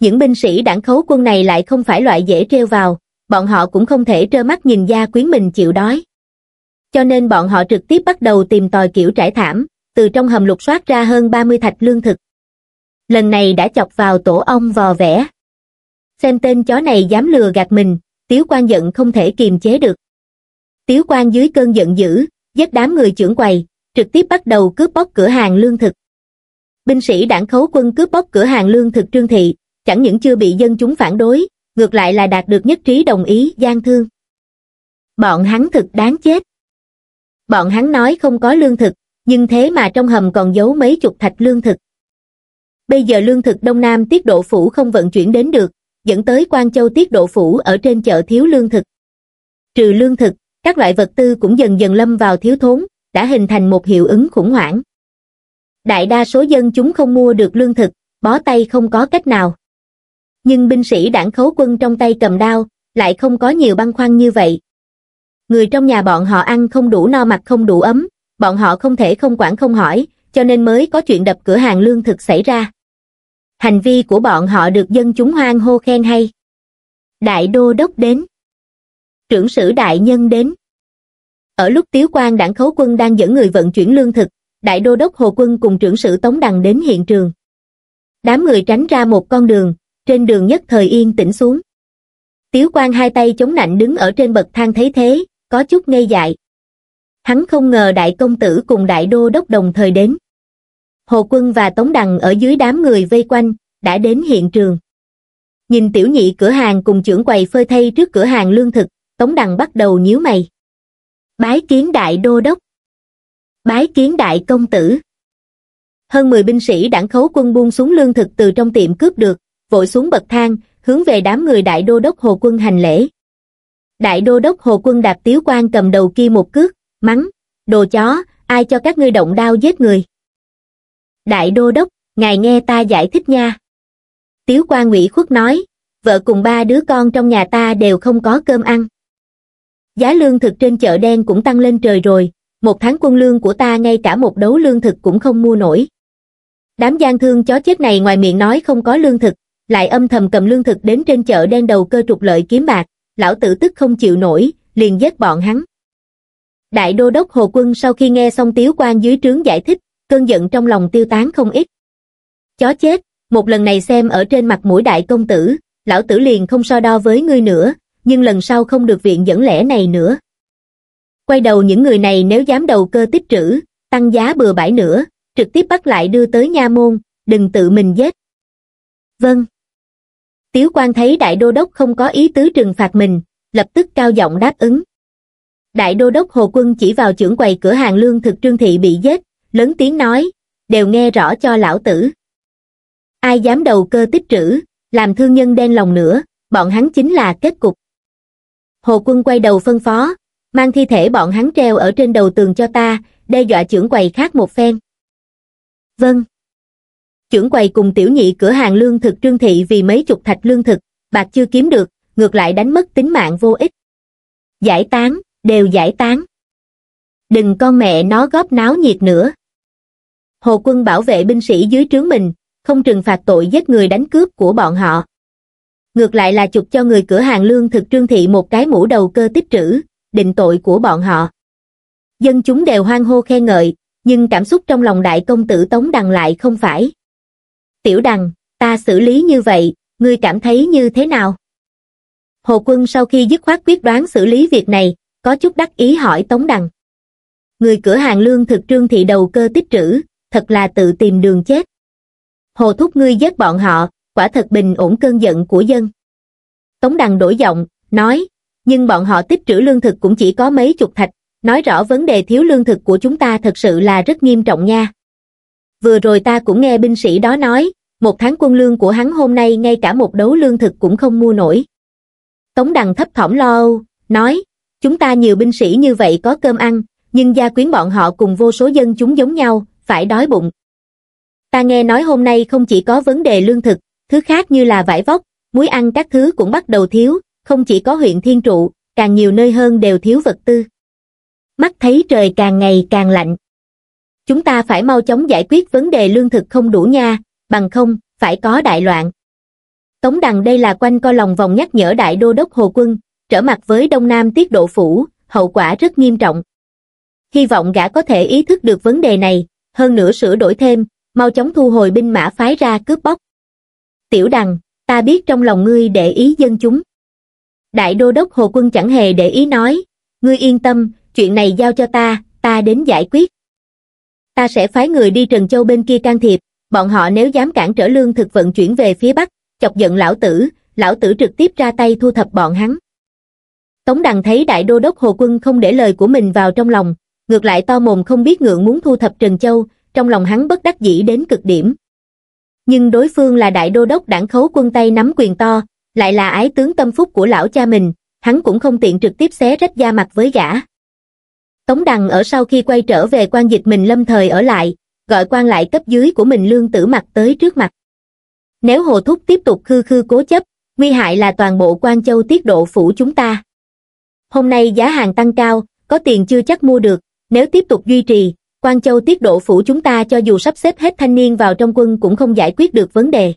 những binh sĩ đảng khấu quân này lại không phải loại dễ treo vào bọn họ cũng không thể trơ mắt nhìn gia quyến mình chịu đói. Cho nên bọn họ trực tiếp bắt đầu tìm tòi kiểu trải thảm, từ trong hầm lục soát ra hơn 30 thạch lương thực. Lần này đã chọc vào tổ ong vò vẽ. Xem tên chó này dám lừa gạt mình, tiếu quan giận không thể kiềm chế được. Tiếu quan dưới cơn giận dữ, dắt đám người trưởng quầy, trực tiếp bắt đầu cướp bóc cửa hàng lương thực. Binh sĩ đảng khấu quân cướp bóc cửa hàng lương thực Trương Thị, chẳng những chưa bị dân chúng phản đối, ngược lại là đạt được nhất trí đồng ý gian thương. Bọn hắn thực đáng chết. Bọn hắn nói không có lương thực, nhưng thế mà trong hầm còn giấu mấy chục thạch lương thực. Bây giờ lương thực Đông Nam tiết độ phủ không vận chuyển đến được, dẫn tới Quang Châu tiết độ phủ ở trên chợ thiếu lương thực. Trừ lương thực, các loại vật tư cũng dần dần lâm vào thiếu thốn, đã hình thành một hiệu ứng khủng hoảng. Đại đa số dân chúng không mua được lương thực, bó tay không có cách nào nhưng binh sĩ đảng khấu quân trong tay cầm đao, lại không có nhiều băng khoăn như vậy. Người trong nhà bọn họ ăn không đủ no mặt không đủ ấm, bọn họ không thể không quản không hỏi, cho nên mới có chuyện đập cửa hàng lương thực xảy ra. Hành vi của bọn họ được dân chúng hoang hô khen hay. Đại đô đốc đến. Trưởng sử đại nhân đến. Ở lúc Tiếu quan đảng khấu quân đang dẫn người vận chuyển lương thực, đại đô đốc Hồ Quân cùng trưởng sử Tống Đằng đến hiện trường. Đám người tránh ra một con đường, trên đường nhất thời yên tĩnh xuống tiếu quan hai tay chống nạnh đứng ở trên bậc thang thấy thế có chút ngây dại hắn không ngờ đại công tử cùng đại đô đốc đồng thời đến hồ quân và tống đằng ở dưới đám người vây quanh đã đến hiện trường nhìn tiểu nhị cửa hàng cùng trưởng quầy phơi thay trước cửa hàng lương thực tống đằng bắt đầu nhíu mày bái kiến đại đô đốc bái kiến đại công tử hơn 10 binh sĩ đảng khấu quân buông xuống lương thực từ trong tiệm cướp được vội xuống bậc thang hướng về đám người đại đô đốc hồ quân hành lễ đại đô đốc hồ quân đạp tiếu quan cầm đầu kia một cước mắng đồ chó ai cho các ngươi động đao giết người đại đô đốc ngài nghe ta giải thích nha tiếu quan ngụy khuất nói vợ cùng ba đứa con trong nhà ta đều không có cơm ăn giá lương thực trên chợ đen cũng tăng lên trời rồi một tháng quân lương của ta ngay cả một đấu lương thực cũng không mua nổi đám gian thương chó chết này ngoài miệng nói không có lương thực lại âm thầm cầm lương thực đến trên chợ đen đầu cơ trục lợi kiếm bạc, lão tử tức không chịu nổi, liền giết bọn hắn. Đại đô đốc Hồ Quân sau khi nghe xong Tiếu quan dưới trướng giải thích, cơn giận trong lòng tiêu tán không ít. Chó chết, một lần này xem ở trên mặt mũi đại công tử, lão tử liền không so đo với ngươi nữa, nhưng lần sau không được viện dẫn lẽ này nữa. Quay đầu những người này nếu dám đầu cơ tích trữ, tăng giá bừa bãi nữa, trực tiếp bắt lại đưa tới nha môn, đừng tự mình giết. Vâng tiếu quan thấy đại đô đốc không có ý tứ trừng phạt mình lập tức cao giọng đáp ứng đại đô đốc hồ quân chỉ vào trưởng quầy cửa hàng lương thực trương thị bị giết lớn tiếng nói đều nghe rõ cho lão tử ai dám đầu cơ tích trữ làm thương nhân đen lòng nữa bọn hắn chính là kết cục hồ quân quay đầu phân phó mang thi thể bọn hắn treo ở trên đầu tường cho ta đe dọa trưởng quầy khác một phen vâng trưởng quầy cùng tiểu nhị cửa hàng lương thực trương thị vì mấy chục thạch lương thực, bạc chưa kiếm được, ngược lại đánh mất tính mạng vô ích. Giải tán, đều giải tán. Đừng con mẹ nó góp náo nhiệt nữa. Hồ quân bảo vệ binh sĩ dưới trướng mình, không trừng phạt tội giết người đánh cướp của bọn họ. Ngược lại là chụp cho người cửa hàng lương thực trương thị một cái mũ đầu cơ tích trữ, định tội của bọn họ. Dân chúng đều hoan hô khen ngợi, nhưng cảm xúc trong lòng đại công tử Tống Đằng lại không phải tiểu đằng, ta xử lý như vậy, ngươi cảm thấy như thế nào? Hồ Quân sau khi dứt khoát quyết đoán xử lý việc này, có chút đắc ý hỏi Tống Đằng. Người cửa hàng lương thực trương thị đầu cơ tích trữ, thật là tự tìm đường chết. Hồ Thúc ngươi giết bọn họ, quả thật bình ổn cơn giận của dân. Tống Đằng đổi giọng, nói, nhưng bọn họ tích trữ lương thực cũng chỉ có mấy chục thạch, nói rõ vấn đề thiếu lương thực của chúng ta thật sự là rất nghiêm trọng nha vừa rồi ta cũng nghe binh sĩ đó nói, một tháng quân lương của hắn hôm nay ngay cả một đấu lương thực cũng không mua nổi. Tống Đằng thấp thỏm lo âu, nói, chúng ta nhiều binh sĩ như vậy có cơm ăn, nhưng gia quyến bọn họ cùng vô số dân chúng giống nhau, phải đói bụng. Ta nghe nói hôm nay không chỉ có vấn đề lương thực, thứ khác như là vải vóc, muối ăn các thứ cũng bắt đầu thiếu, không chỉ có huyện Thiên Trụ, càng nhiều nơi hơn đều thiếu vật tư. Mắt thấy trời càng ngày càng lạnh chúng ta phải mau chóng giải quyết vấn đề lương thực không đủ nha bằng không phải có đại loạn tống đằng đây là quanh co lòng vòng nhắc nhở đại đô đốc hồ quân trở mặt với đông nam tiết độ phủ hậu quả rất nghiêm trọng hy vọng gã có thể ý thức được vấn đề này hơn nữa sửa đổi thêm mau chóng thu hồi binh mã phái ra cướp bóc tiểu đằng ta biết trong lòng ngươi để ý dân chúng đại đô đốc hồ quân chẳng hề để ý nói ngươi yên tâm chuyện này giao cho ta ta đến giải quyết ta sẽ phái người đi Trần Châu bên kia can thiệp, bọn họ nếu dám cản trở lương thực vận chuyển về phía Bắc, chọc giận lão tử, lão tử trực tiếp ra tay thu thập bọn hắn. Tống Đằng thấy đại đô đốc Hồ Quân không để lời của mình vào trong lòng, ngược lại to mồm không biết ngượng muốn thu thập Trần Châu, trong lòng hắn bất đắc dĩ đến cực điểm. Nhưng đối phương là đại đô đốc đảng khấu quân tay nắm quyền to, lại là ái tướng tâm phúc của lão cha mình, hắn cũng không tiện trực tiếp xé rách da mặt với gã. Tống Đằng ở sau khi quay trở về quan dịch mình lâm thời ở lại, gọi quan lại cấp dưới của mình lương tử mặt tới trước mặt. Nếu Hồ Thúc tiếp tục khư khư cố chấp, nguy hại là toàn bộ quan châu tiết độ phủ chúng ta. Hôm nay giá hàng tăng cao, có tiền chưa chắc mua được, nếu tiếp tục duy trì, quan châu tiết độ phủ chúng ta cho dù sắp xếp hết thanh niên vào trong quân cũng không giải quyết được vấn đề.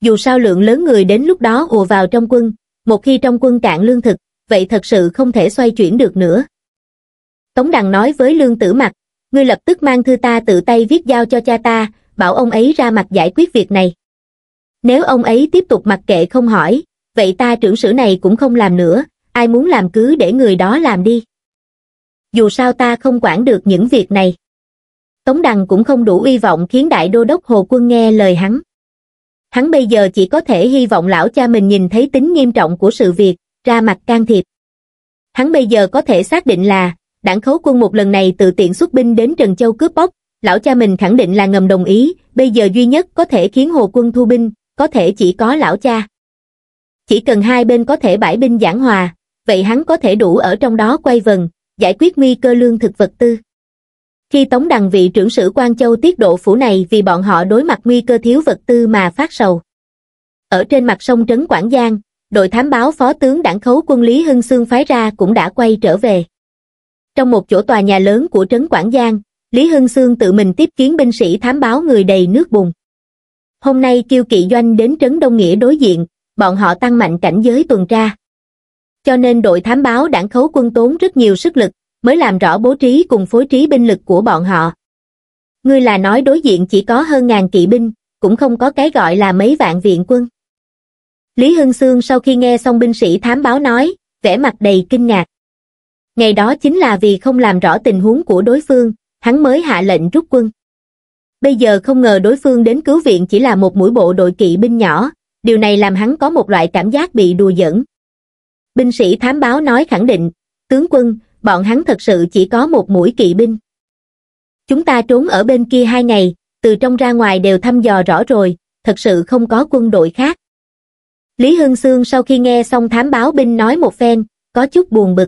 Dù sao lượng lớn người đến lúc đó ùa vào trong quân, một khi trong quân cạn lương thực, vậy thật sự không thể xoay chuyển được nữa. Tống Đằng nói với Lương Tử Mặc, ngươi lập tức mang thư ta tự tay viết giao cho cha ta, bảo ông ấy ra mặt giải quyết việc này. Nếu ông ấy tiếp tục mặc kệ không hỏi, vậy ta trưởng sử này cũng không làm nữa, ai muốn làm cứ để người đó làm đi. Dù sao ta không quản được những việc này. Tống Đằng cũng không đủ uy vọng khiến đại đô đốc Hồ Quân nghe lời hắn. Hắn bây giờ chỉ có thể hy vọng lão cha mình nhìn thấy tính nghiêm trọng của sự việc, ra mặt can thiệp. Hắn bây giờ có thể xác định là đảng khấu quân một lần này tự tiện xuất binh đến Trần Châu cướp bóc, lão cha mình khẳng định là ngầm đồng ý, bây giờ duy nhất có thể khiến hồ quân thu binh, có thể chỉ có lão cha. Chỉ cần hai bên có thể bãi binh giảng hòa, vậy hắn có thể đủ ở trong đó quay vần, giải quyết nguy cơ lương thực vật tư. Khi Tống Đằng vị trưởng sử quan Châu tiết độ phủ này vì bọn họ đối mặt nguy cơ thiếu vật tư mà phát sầu. Ở trên mặt sông Trấn Quảng Giang, đội thám báo phó tướng đảng khấu quân Lý Hưng Sương phái ra cũng đã quay trở về trong một chỗ tòa nhà lớn của trấn Quảng Giang, Lý Hưng Sương tự mình tiếp kiến binh sĩ thám báo người đầy nước bùn. Hôm nay kiêu kỵ doanh đến trấn Đông Nghĩa đối diện, bọn họ tăng mạnh cảnh giới tuần tra. Cho nên đội thám báo đảng khấu quân tốn rất nhiều sức lực, mới làm rõ bố trí cùng phối trí binh lực của bọn họ. Ngươi là nói đối diện chỉ có hơn ngàn kỵ binh, cũng không có cái gọi là mấy vạn viện quân. Lý Hưng Sương sau khi nghe xong binh sĩ thám báo nói, vẻ mặt đầy kinh ngạc ngày đó chính là vì không làm rõ tình huống của đối phương, hắn mới hạ lệnh rút quân. Bây giờ không ngờ đối phương đến cứu viện chỉ là một mũi bộ đội kỵ binh nhỏ, điều này làm hắn có một loại cảm giác bị đùa giỡn. Binh sĩ thám báo nói khẳng định, tướng quân, bọn hắn thật sự chỉ có một mũi kỵ binh. Chúng ta trốn ở bên kia hai ngày, từ trong ra ngoài đều thăm dò rõ rồi, thật sự không có quân đội khác. Lý Hưng Sương sau khi nghe xong thám báo binh nói một phen, có chút buồn bực.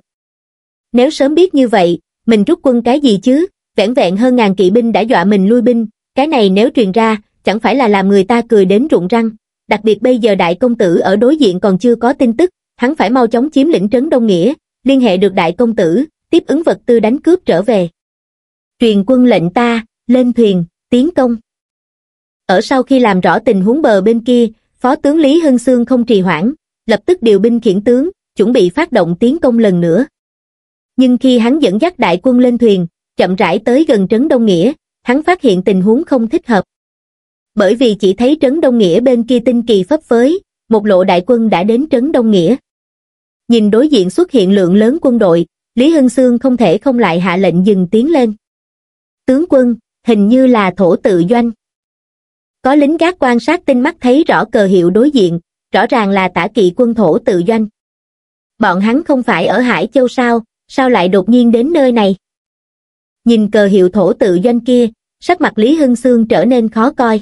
Nếu sớm biết như vậy, mình rút quân cái gì chứ, vẻn vẹn hơn ngàn kỵ binh đã dọa mình lui binh, cái này nếu truyền ra, chẳng phải là làm người ta cười đến rụng răng. Đặc biệt bây giờ đại công tử ở đối diện còn chưa có tin tức, hắn phải mau chóng chiếm lĩnh trấn Đông Nghĩa, liên hệ được đại công tử, tiếp ứng vật tư đánh cướp trở về. Truyền quân lệnh ta, lên thuyền, tiến công. Ở sau khi làm rõ tình huống bờ bên kia, Phó tướng Lý Hưng Sương không trì hoãn, lập tức điều binh khiển tướng, chuẩn bị phát động tiến công lần nữa nhưng khi hắn dẫn dắt đại quân lên thuyền, chậm rãi tới gần trấn Đông Nghĩa, hắn phát hiện tình huống không thích hợp. Bởi vì chỉ thấy trấn Đông Nghĩa bên kia tinh kỳ phấp phới, một lộ đại quân đã đến trấn Đông Nghĩa. Nhìn đối diện xuất hiện lượng lớn quân đội, Lý Hưng Sương không thể không lại hạ lệnh dừng tiến lên. Tướng quân, hình như là thổ tự doanh. Có lính gác quan sát tinh mắt thấy rõ cờ hiệu đối diện, rõ ràng là tả kỵ quân thổ tự doanh. Bọn hắn không phải ở Hải Châu sao, sao lại đột nhiên đến nơi này? Nhìn cờ hiệu thổ tự doanh kia, sắc mặt Lý Hưng Sương trở nên khó coi.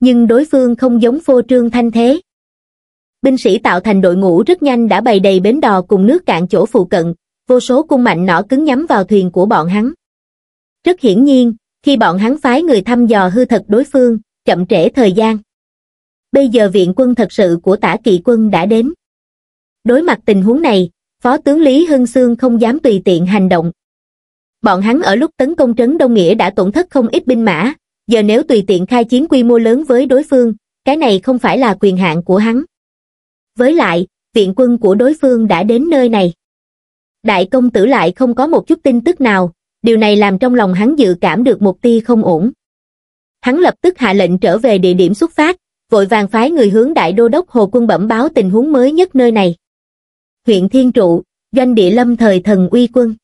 Nhưng đối phương không giống phô trương thanh thế. Binh sĩ tạo thành đội ngũ rất nhanh đã bày đầy bến đò cùng nước cạn chỗ phụ cận, vô số cung mạnh nỏ cứng nhắm vào thuyền của bọn hắn. Rất hiển nhiên, khi bọn hắn phái người thăm dò hư thật đối phương, chậm trễ thời gian. Bây giờ viện quân thật sự của tả kỵ quân đã đến. Đối mặt tình huống này, phó tướng Lý Hưng Sương không dám tùy tiện hành động. Bọn hắn ở lúc tấn công trấn Đông Nghĩa đã tổn thất không ít binh mã, giờ nếu tùy tiện khai chiến quy mô lớn với đối phương, cái này không phải là quyền hạn của hắn. Với lại, viện quân của đối phương đã đến nơi này. Đại công tử lại không có một chút tin tức nào, điều này làm trong lòng hắn dự cảm được một tia không ổn. Hắn lập tức hạ lệnh trở về địa điểm xuất phát, vội vàng phái người hướng đại đô đốc Hồ Quân bẩm báo tình huống mới nhất nơi này huyện Thiên Trụ, doanh địa lâm thời thần uy quân.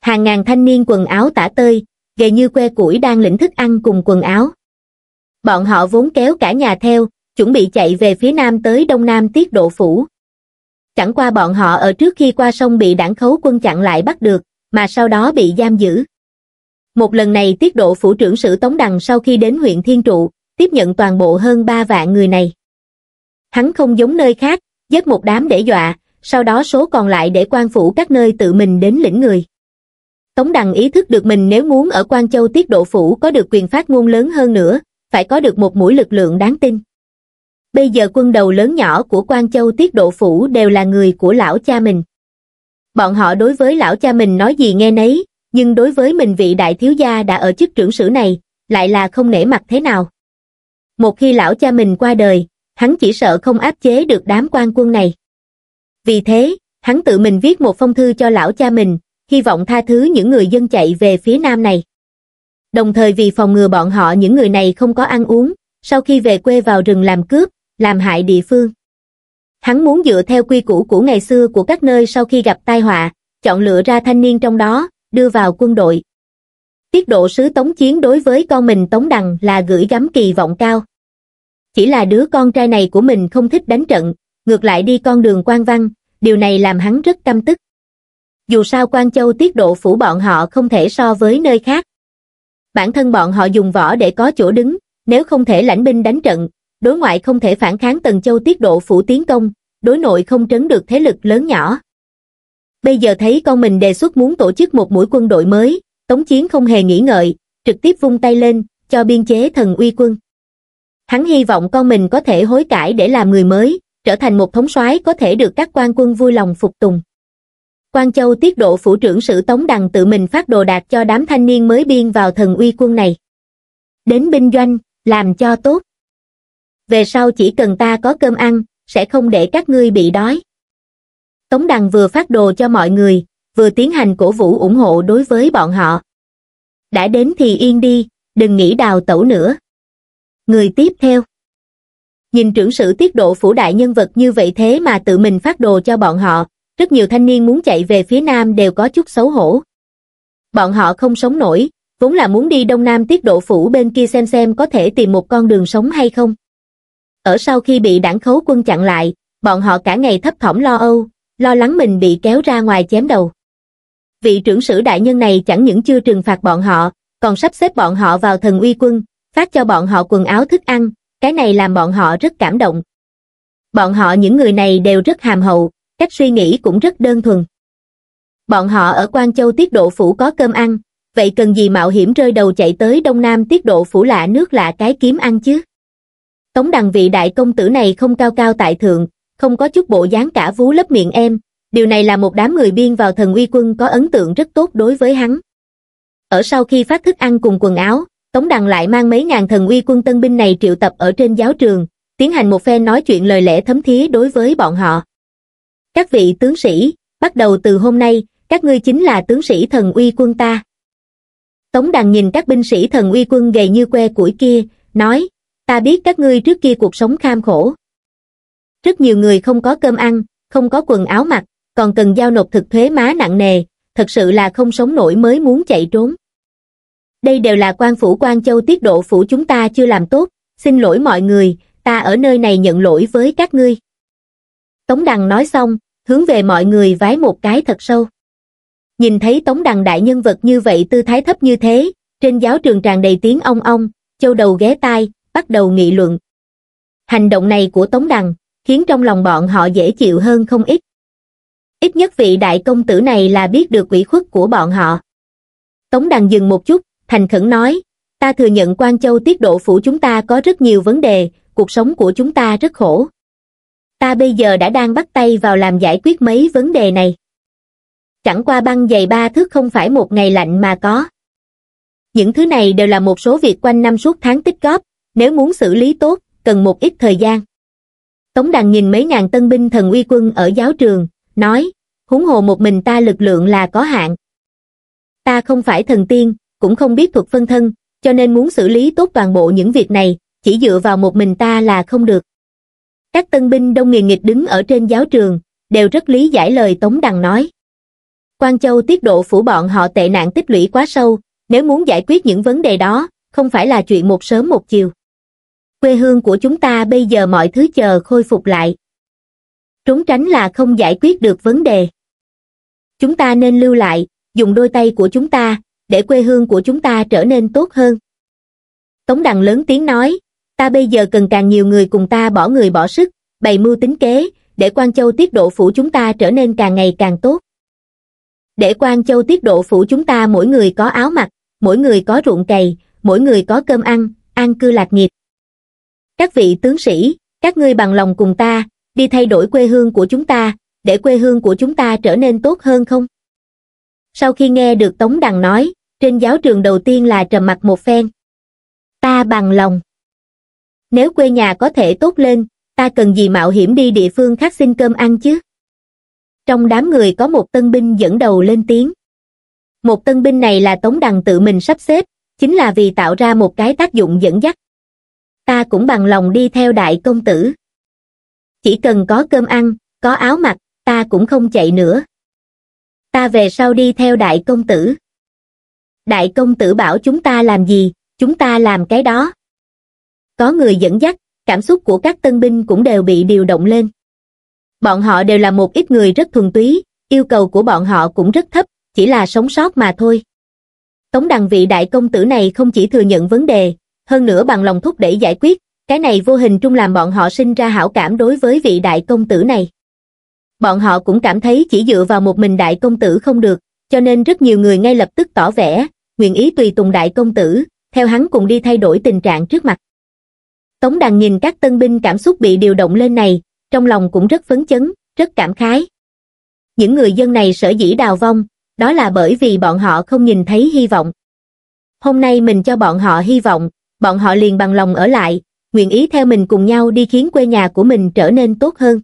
Hàng ngàn thanh niên quần áo tả tơi, gầy như que củi đang lĩnh thức ăn cùng quần áo. Bọn họ vốn kéo cả nhà theo, chuẩn bị chạy về phía nam tới đông nam tiết độ phủ. Chẳng qua bọn họ ở trước khi qua sông bị đảng khấu quân chặn lại bắt được, mà sau đó bị giam giữ. Một lần này tiết độ phủ trưởng sử Tống Đằng sau khi đến huyện Thiên Trụ, tiếp nhận toàn bộ hơn 3 vạn người này. Hắn không giống nơi khác, giết một đám để dọa, sau đó số còn lại để quan phủ các nơi tự mình đến lĩnh người. Tống Đằng ý thức được mình nếu muốn ở Quan Châu tiết độ phủ có được quyền phát ngôn lớn hơn nữa, phải có được một mũi lực lượng đáng tin. Bây giờ quân đầu lớn nhỏ của Quan Châu tiết độ phủ đều là người của lão cha mình. Bọn họ đối với lão cha mình nói gì nghe nấy, nhưng đối với mình vị đại thiếu gia đã ở chức trưởng sử này, lại là không nể mặt thế nào. Một khi lão cha mình qua đời, hắn chỉ sợ không áp chế được đám quan quân này. Vì thế, hắn tự mình viết một phong thư cho lão cha mình, hy vọng tha thứ những người dân chạy về phía nam này. Đồng thời vì phòng ngừa bọn họ những người này không có ăn uống, sau khi về quê vào rừng làm cướp, làm hại địa phương. Hắn muốn dựa theo quy củ của ngày xưa của các nơi sau khi gặp tai họa, chọn lựa ra thanh niên trong đó, đưa vào quân đội. Tiết độ sứ Tống Chiến đối với con mình Tống Đằng là gửi gắm kỳ vọng cao. Chỉ là đứa con trai này của mình không thích đánh trận, ngược lại đi con đường quan văn, điều này làm hắn rất căm tức. Dù sao quan Châu tiết độ phủ bọn họ không thể so với nơi khác. Bản thân bọn họ dùng võ để có chỗ đứng, nếu không thể lãnh binh đánh trận, đối ngoại không thể phản kháng Tần Châu tiết độ phủ tiến công, đối nội không trấn được thế lực lớn nhỏ. Bây giờ thấy con mình đề xuất muốn tổ chức một mũi quân đội mới, Tống Chiến không hề nghĩ ngợi, trực tiếp vung tay lên, cho biên chế thần uy quân. Hắn hy vọng con mình có thể hối cải để làm người mới, trở thành một thống soái có thể được các quan quân vui lòng phục tùng. Quan Châu tiết độ phủ trưởng sử Tống Đằng tự mình phát đồ đạt cho đám thanh niên mới biên vào thần uy quân này. Đến binh doanh, làm cho tốt. Về sau chỉ cần ta có cơm ăn, sẽ không để các ngươi bị đói. Tống Đằng vừa phát đồ cho mọi người, vừa tiến hành cổ vũ ủng hộ đối với bọn họ. Đã đến thì yên đi, đừng nghĩ đào tẩu nữa. Người tiếp theo nhìn trưởng sử tiết độ phủ đại nhân vật như vậy thế mà tự mình phát đồ cho bọn họ, rất nhiều thanh niên muốn chạy về phía nam đều có chút xấu hổ. Bọn họ không sống nổi, vốn là muốn đi đông nam tiết độ phủ bên kia xem xem có thể tìm một con đường sống hay không. Ở sau khi bị đảng khấu quân chặn lại, bọn họ cả ngày thấp thỏm lo âu, lo lắng mình bị kéo ra ngoài chém đầu. Vị trưởng sử đại nhân này chẳng những chưa trừng phạt bọn họ, còn sắp xếp bọn họ vào thần uy quân, phát cho bọn họ quần áo thức ăn, cái này làm bọn họ rất cảm động. Bọn họ những người này đều rất hàm hậu, cách suy nghĩ cũng rất đơn thuần. Bọn họ ở Quang Châu tiết độ phủ có cơm ăn, vậy cần gì mạo hiểm rơi đầu chạy tới Đông Nam tiết độ phủ lạ nước lạ cái kiếm ăn chứ? Tống đằng vị đại công tử này không cao cao tại thượng, không có chút bộ dáng cả vú lấp miệng em, điều này là một đám người biên vào thần uy quân có ấn tượng rất tốt đối với hắn. Ở sau khi phát thức ăn cùng quần áo, Tống Đằng lại mang mấy ngàn thần uy quân tân binh này triệu tập ở trên giáo trường, tiến hành một phen nói chuyện lời lẽ thấm thía đối với bọn họ. Các vị tướng sĩ, bắt đầu từ hôm nay, các ngươi chính là tướng sĩ thần uy quân ta. Tống Đằng nhìn các binh sĩ thần uy quân gầy như que củi kia, nói, ta biết các ngươi trước kia cuộc sống kham khổ. Rất nhiều người không có cơm ăn, không có quần áo mặc, còn cần giao nộp thực thuế má nặng nề, thật sự là không sống nổi mới muốn chạy trốn đây đều là quan phủ quan châu tiết độ phủ chúng ta chưa làm tốt xin lỗi mọi người ta ở nơi này nhận lỗi với các ngươi tống đằng nói xong hướng về mọi người vái một cái thật sâu nhìn thấy tống đằng đại nhân vật như vậy tư thái thấp như thế trên giáo trường tràn đầy tiếng ong ong châu đầu ghé tai bắt đầu nghị luận hành động này của tống đằng khiến trong lòng bọn họ dễ chịu hơn không ít ít nhất vị đại công tử này là biết được quỷ khuất của bọn họ tống đằng dừng một chút thành khẩn nói, ta thừa nhận Quan Châu tiết độ phủ chúng ta có rất nhiều vấn đề, cuộc sống của chúng ta rất khổ. Ta bây giờ đã đang bắt tay vào làm giải quyết mấy vấn đề này. Chẳng qua băng dày ba thước không phải một ngày lạnh mà có. Những thứ này đều là một số việc quanh năm suốt tháng tích góp, nếu muốn xử lý tốt, cần một ít thời gian. Tống Đằng nhìn mấy ngàn tân binh thần uy quân ở giáo trường, nói, huống hồ một mình ta lực lượng là có hạn. Ta không phải thần tiên, cũng không biết thuật phân thân, cho nên muốn xử lý tốt toàn bộ những việc này, chỉ dựa vào một mình ta là không được. Các tân binh đông nghiền nghịch đứng ở trên giáo trường, đều rất lý giải lời Tống Đằng nói. Quan Châu tiết độ phủ bọn họ tệ nạn tích lũy quá sâu, nếu muốn giải quyết những vấn đề đó, không phải là chuyện một sớm một chiều. Quê hương của chúng ta bây giờ mọi thứ chờ khôi phục lại. Trốn tránh là không giải quyết được vấn đề. Chúng ta nên lưu lại, dùng đôi tay của chúng ta, để quê hương của chúng ta trở nên tốt hơn. Tống Đằng lớn tiếng nói, ta bây giờ cần càng nhiều người cùng ta bỏ người bỏ sức, bày mưu tính kế, để Quang Châu tiết độ phủ chúng ta trở nên càng ngày càng tốt. Để Quang Châu tiết độ phủ chúng ta mỗi người có áo mặc, mỗi người có ruộng cày, mỗi người có cơm ăn, an cư lạc nghiệp. Các vị tướng sĩ, các ngươi bằng lòng cùng ta, đi thay đổi quê hương của chúng ta, để quê hương của chúng ta trở nên tốt hơn không? sau khi nghe được Tống Đằng nói, trên giáo trường đầu tiên là trầm mặt một phen. Ta bằng lòng. Nếu quê nhà có thể tốt lên, ta cần gì mạo hiểm đi địa phương khác xin cơm ăn chứ? Trong đám người có một tân binh dẫn đầu lên tiếng. Một tân binh này là Tống Đằng tự mình sắp xếp, chính là vì tạo ra một cái tác dụng dẫn dắt. Ta cũng bằng lòng đi theo đại công tử. Chỉ cần có cơm ăn, có áo mặc, ta cũng không chạy nữa ta về sau đi theo đại công tử. Đại công tử bảo chúng ta làm gì, chúng ta làm cái đó. Có người dẫn dắt, cảm xúc của các tân binh cũng đều bị điều động lên. Bọn họ đều là một ít người rất thuần túy, yêu cầu của bọn họ cũng rất thấp, chỉ là sống sót mà thôi. Tống đằng vị đại công tử này không chỉ thừa nhận vấn đề, hơn nữa bằng lòng thúc đẩy giải quyết, cái này vô hình trung làm bọn họ sinh ra hảo cảm đối với vị đại công tử này bọn họ cũng cảm thấy chỉ dựa vào một mình đại công tử không được, cho nên rất nhiều người ngay lập tức tỏ vẻ, nguyện ý tùy tùng đại công tử, theo hắn cùng đi thay đổi tình trạng trước mặt. Tống đàn nhìn các tân binh cảm xúc bị điều động lên này, trong lòng cũng rất phấn chấn, rất cảm khái. Những người dân này sở dĩ đào vong, đó là bởi vì bọn họ không nhìn thấy hy vọng. Hôm nay mình cho bọn họ hy vọng, bọn họ liền bằng lòng ở lại, nguyện ý theo mình cùng nhau đi khiến quê nhà của mình trở nên tốt hơn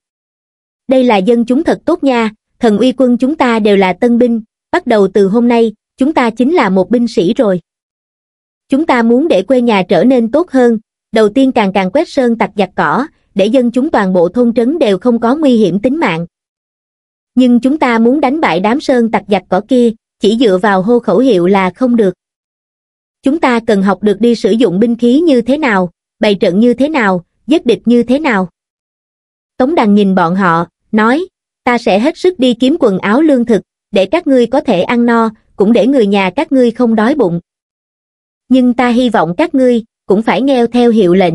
đây là dân chúng thật tốt nha thần uy quân chúng ta đều là tân binh bắt đầu từ hôm nay chúng ta chính là một binh sĩ rồi chúng ta muốn để quê nhà trở nên tốt hơn đầu tiên càng càng quét sơn tặc giặt cỏ để dân chúng toàn bộ thôn trấn đều không có nguy hiểm tính mạng nhưng chúng ta muốn đánh bại đám sơn tặc giặt cỏ kia chỉ dựa vào hô khẩu hiệu là không được chúng ta cần học được đi sử dụng binh khí như thế nào bày trận như thế nào giết địch như thế nào tống đằng nhìn bọn họ nói ta sẽ hết sức đi kiếm quần áo lương thực để các ngươi có thể ăn no cũng để người nhà các ngươi không đói bụng nhưng ta hy vọng các ngươi cũng phải nghe theo hiệu lệnh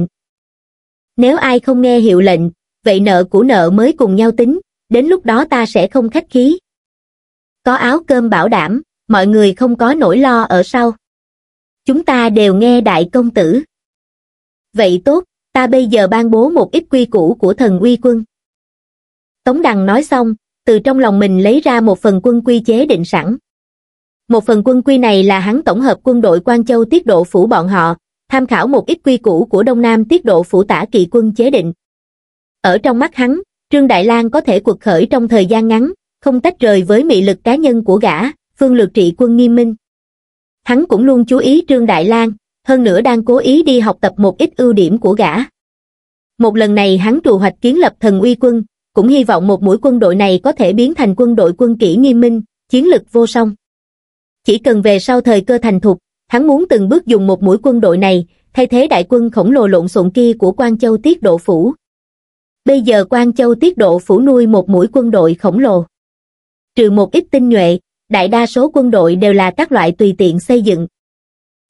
nếu ai không nghe hiệu lệnh vậy nợ của nợ mới cùng nhau tính đến lúc đó ta sẽ không khách khí có áo cơm bảo đảm mọi người không có nỗi lo ở sau chúng ta đều nghe đại công tử vậy tốt ta bây giờ ban bố một ít quy củ của thần uy quân Tống Đằng nói xong, từ trong lòng mình lấy ra một phần quân quy chế định sẵn. Một phần quân quy này là hắn tổng hợp quân đội Quan Châu tiết độ phủ bọn họ, tham khảo một ít quy củ của Đông Nam tiết độ phủ tả kỳ quân chế định. Ở trong mắt hắn, Trương Đại Lang có thể cuộc khởi trong thời gian ngắn, không tách rời với mị lực cá nhân của gã, phương lược trị quân nghiêm minh. Hắn cũng luôn chú ý Trương Đại Lang, hơn nữa đang cố ý đi học tập một ít ưu điểm của gã. Một lần này hắn trù hoạch kiến lập thần uy quân, cũng hy vọng một mũi quân đội này có thể biến thành quân đội quân kỷ nghiêm minh, chiến lực vô song. Chỉ cần về sau thời cơ thành thục, hắn muốn từng bước dùng một mũi quân đội này, thay thế đại quân khổng lồ lộn xộn kia của Quan Châu Tiết Độ Phủ. Bây giờ Quan Châu Tiết Độ Phủ nuôi một mũi quân đội khổng lồ. Trừ một ít tinh nhuệ, đại đa số quân đội đều là các loại tùy tiện xây dựng.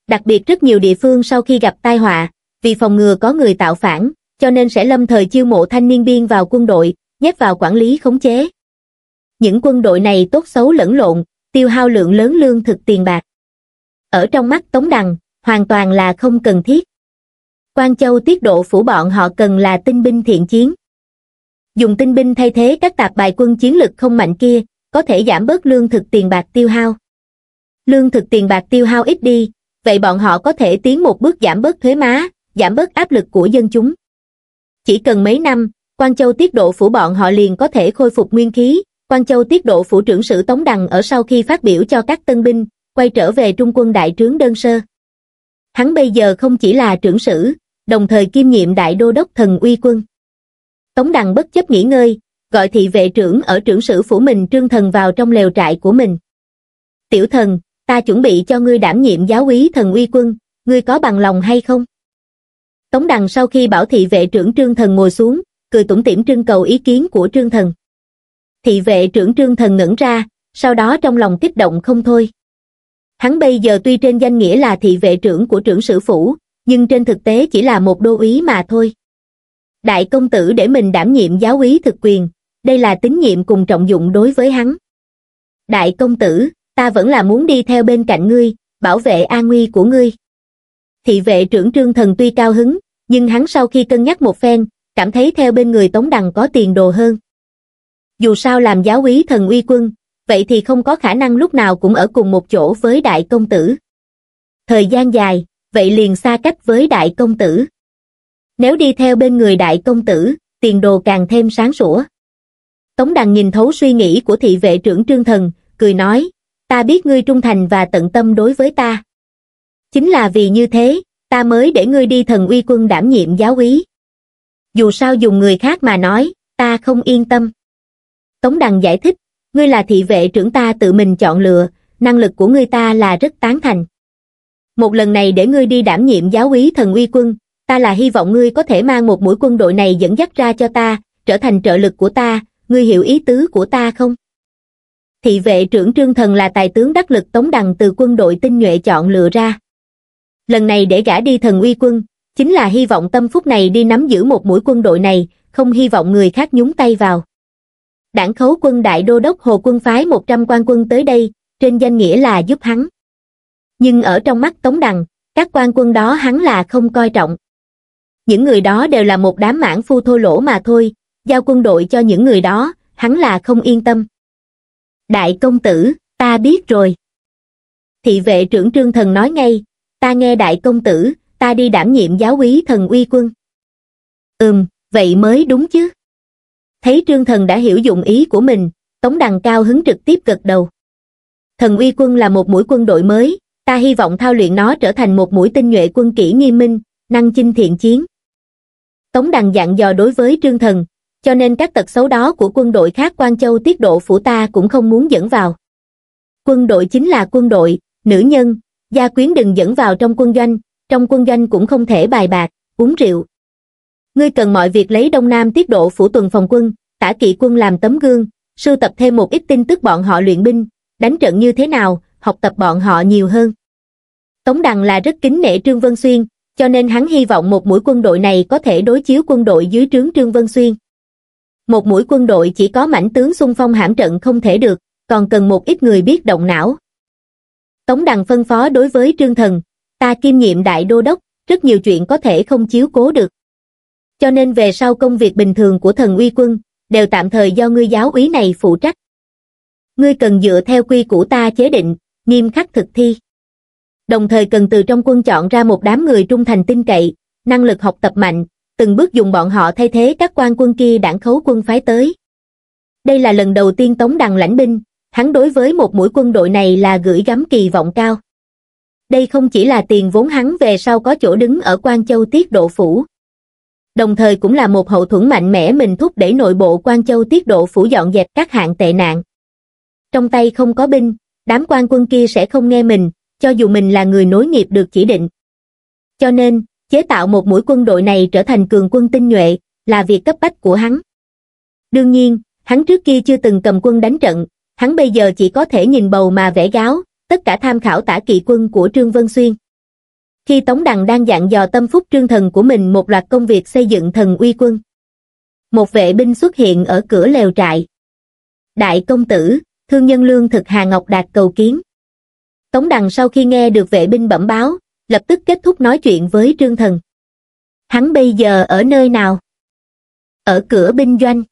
Đặc biệt rất nhiều địa phương sau khi gặp tai họa, vì phòng ngừa có người tạo phản, cho nên sẽ lâm thời chiêu mộ thanh niên biên vào quân đội, nhét vào quản lý khống chế. Những quân đội này tốt xấu lẫn lộn, tiêu hao lượng lớn lương thực tiền bạc. Ở trong mắt Tống Đằng, hoàn toàn là không cần thiết. Quan Châu tiết độ phủ bọn họ cần là tinh binh thiện chiến. Dùng tinh binh thay thế các tạp bài quân chiến lực không mạnh kia, có thể giảm bớt lương thực tiền bạc tiêu hao. Lương thực tiền bạc tiêu hao ít đi, vậy bọn họ có thể tiến một bước giảm bớt thuế má, giảm bớt áp lực của dân chúng. Chỉ cần mấy năm, Quan Châu tiết độ phủ bọn họ liền có thể khôi phục nguyên khí. Quan Châu tiết độ phủ trưởng sử Tống Đằng ở sau khi phát biểu cho các tân binh, quay trở về trung quân đại trướng đơn sơ. Hắn bây giờ không chỉ là trưởng sử, đồng thời kiêm nhiệm đại đô đốc thần uy quân. Tống Đằng bất chấp nghỉ ngơi, gọi thị vệ trưởng ở trưởng sử phủ mình trương thần vào trong lều trại của mình. Tiểu thần, ta chuẩn bị cho ngươi đảm nhiệm giáo úy thần uy quân, ngươi có bằng lòng hay không? Tống Đằng sau khi bảo thị vệ trưởng trương thần ngồi xuống, cười tủm tỉm trưng cầu ý kiến của trương thần thị vệ trưởng trương thần ngẩn ra sau đó trong lòng kích động không thôi hắn bây giờ tuy trên danh nghĩa là thị vệ trưởng của trưởng sử phủ nhưng trên thực tế chỉ là một đô úy mà thôi đại công tử để mình đảm nhiệm giáo úy thực quyền đây là tín nhiệm cùng trọng dụng đối với hắn đại công tử ta vẫn là muốn đi theo bên cạnh ngươi bảo vệ an nguy của ngươi thị vệ trưởng trương thần tuy cao hứng nhưng hắn sau khi cân nhắc một phen cảm thấy theo bên người Tống Đằng có tiền đồ hơn. Dù sao làm giáo úy thần uy quân, vậy thì không có khả năng lúc nào cũng ở cùng một chỗ với đại công tử. Thời gian dài, vậy liền xa cách với đại công tử. Nếu đi theo bên người đại công tử, tiền đồ càng thêm sáng sủa. Tống Đằng nhìn thấu suy nghĩ của thị vệ trưởng Trương Thần, cười nói, ta biết ngươi trung thành và tận tâm đối với ta. Chính là vì như thế, ta mới để ngươi đi thần uy quân đảm nhiệm giáo úy dù sao dùng người khác mà nói, ta không yên tâm. Tống Đằng giải thích, ngươi là thị vệ trưởng ta tự mình chọn lựa, năng lực của ngươi ta là rất tán thành. Một lần này để ngươi đi đảm nhiệm giáo úy thần uy quân, ta là hy vọng ngươi có thể mang một mũi quân đội này dẫn dắt ra cho ta, trở thành trợ lực của ta, ngươi hiểu ý tứ của ta không? Thị vệ trưởng Trương Thần là tài tướng đắc lực Tống Đằng từ quân đội tinh nhuệ chọn lựa ra. Lần này để gã đi thần uy quân, chính là hy vọng tâm phúc này đi nắm giữ một mũi quân đội này, không hy vọng người khác nhúng tay vào. Đảng khấu quân đại đô đốc Hồ Quân phái 100 quan quân tới đây, trên danh nghĩa là giúp hắn. Nhưng ở trong mắt Tống Đằng, các quan quân đó hắn là không coi trọng. Những người đó đều là một đám mãn phu thô lỗ mà thôi, giao quân đội cho những người đó, hắn là không yên tâm. Đại công tử, ta biết rồi. Thị vệ trưởng trương thần nói ngay, ta nghe đại công tử, ta đi đảm nhiệm giáo úy thần uy quân. Ừm, vậy mới đúng chứ. Thấy trương thần đã hiểu dụng ý của mình, Tống Đằng Cao hứng trực tiếp gật đầu. Thần uy quân là một mũi quân đội mới, ta hy vọng thao luyện nó trở thành một mũi tinh nhuệ quân kỹ nghiêm minh, năng chinh thiện chiến. Tống Đằng dặn dò đối với trương thần, cho nên các tật xấu đó của quân đội khác quan châu tiết độ phủ ta cũng không muốn dẫn vào. Quân đội chính là quân đội, nữ nhân, gia quyến đừng dẫn vào trong quân doanh, trong quân doanh cũng không thể bài bạc, uống rượu. Ngươi cần mọi việc lấy Đông Nam tiết độ phủ tuần phòng quân, tả kỵ quân làm tấm gương, sưu tập thêm một ít tin tức bọn họ luyện binh, đánh trận như thế nào, học tập bọn họ nhiều hơn. Tống Đằng là rất kính nể Trương Vân Xuyên, cho nên hắn hy vọng một mũi quân đội này có thể đối chiếu quân đội dưới trướng Trương Vân Xuyên. Một mũi quân đội chỉ có mảnh tướng xung phong hãm trận không thể được, còn cần một ít người biết động não. Tống Đằng phân phó đối với Trương Thần, ta kiêm nhiệm đại đô đốc, rất nhiều chuyện có thể không chiếu cố được. Cho nên về sau công việc bình thường của thần uy quân, đều tạm thời do ngươi giáo úy này phụ trách. Ngươi cần dựa theo quy của ta chế định, nghiêm khắc thực thi. Đồng thời cần từ trong quân chọn ra một đám người trung thành tin cậy, năng lực học tập mạnh, từng bước dùng bọn họ thay thế các quan quân kia đảng khấu quân phái tới. Đây là lần đầu tiên Tống Đằng lãnh binh, hắn đối với một mũi quân đội này là gửi gắm kỳ vọng cao đây không chỉ là tiền vốn hắn về sau có chỗ đứng ở Quan Châu Tiết Độ Phủ, đồng thời cũng là một hậu thuẫn mạnh mẽ mình thúc đẩy nội bộ Quan Châu Tiết Độ Phủ dọn dẹp các hạng tệ nạn. Trong tay không có binh, đám quan quân kia sẽ không nghe mình, cho dù mình là người nối nghiệp được chỉ định. Cho nên, chế tạo một mũi quân đội này trở thành cường quân tinh nhuệ, là việc cấp bách của hắn. Đương nhiên, hắn trước kia chưa từng cầm quân đánh trận, hắn bây giờ chỉ có thể nhìn bầu mà vẽ gáo, tất cả tham khảo tả kỵ quân của Trương Vân Xuyên. Khi Tống Đằng đang dặn dò tâm phúc trương thần của mình một loạt công việc xây dựng thần uy quân. Một vệ binh xuất hiện ở cửa lều trại. Đại công tử, thương nhân lương thực Hà Ngọc Đạt cầu kiến. Tống Đằng sau khi nghe được vệ binh bẩm báo, lập tức kết thúc nói chuyện với trương thần. Hắn bây giờ ở nơi nào? Ở cửa binh doanh.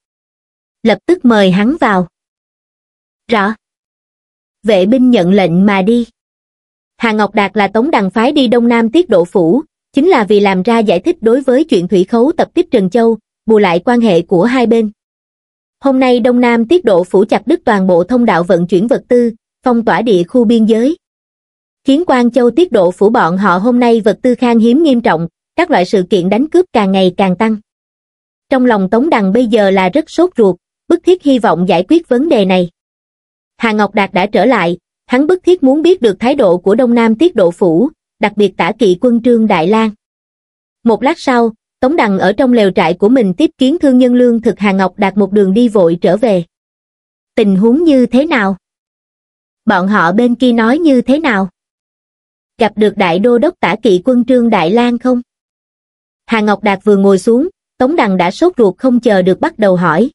Lập tức mời hắn vào. Rõ vệ binh nhận lệnh mà đi. Hà Ngọc Đạt là tống đằng phái đi Đông Nam tiết độ phủ, chính là vì làm ra giải thích đối với chuyện thủy khấu tập tiếp Trần Châu, bù lại quan hệ của hai bên. Hôm nay Đông Nam tiết độ phủ chặt đứt toàn bộ thông đạo vận chuyển vật tư, phong tỏa địa khu biên giới. Khiến quan Châu tiết độ phủ bọn họ hôm nay vật tư khan hiếm nghiêm trọng, các loại sự kiện đánh cướp càng ngày càng tăng. Trong lòng Tống Đằng bây giờ là rất sốt ruột, bức thiết hy vọng giải quyết vấn đề này. Hà Ngọc Đạt đã trở lại, hắn bức thiết muốn biết được thái độ của Đông Nam tiết độ phủ, đặc biệt tả kỵ quân Trương Đại Lang. Một lát sau, Tống Đằng ở trong lều trại của mình tiếp kiến thương nhân lương thực Hà Ngọc Đạt một đường đi vội trở về. Tình huống như thế nào? Bọn họ bên kia nói như thế nào? Gặp được đại đô đốc tả kỵ quân Trương Đại Lang không? Hà Ngọc Đạt vừa ngồi xuống, Tống Đằng đã sốt ruột không chờ được bắt đầu hỏi.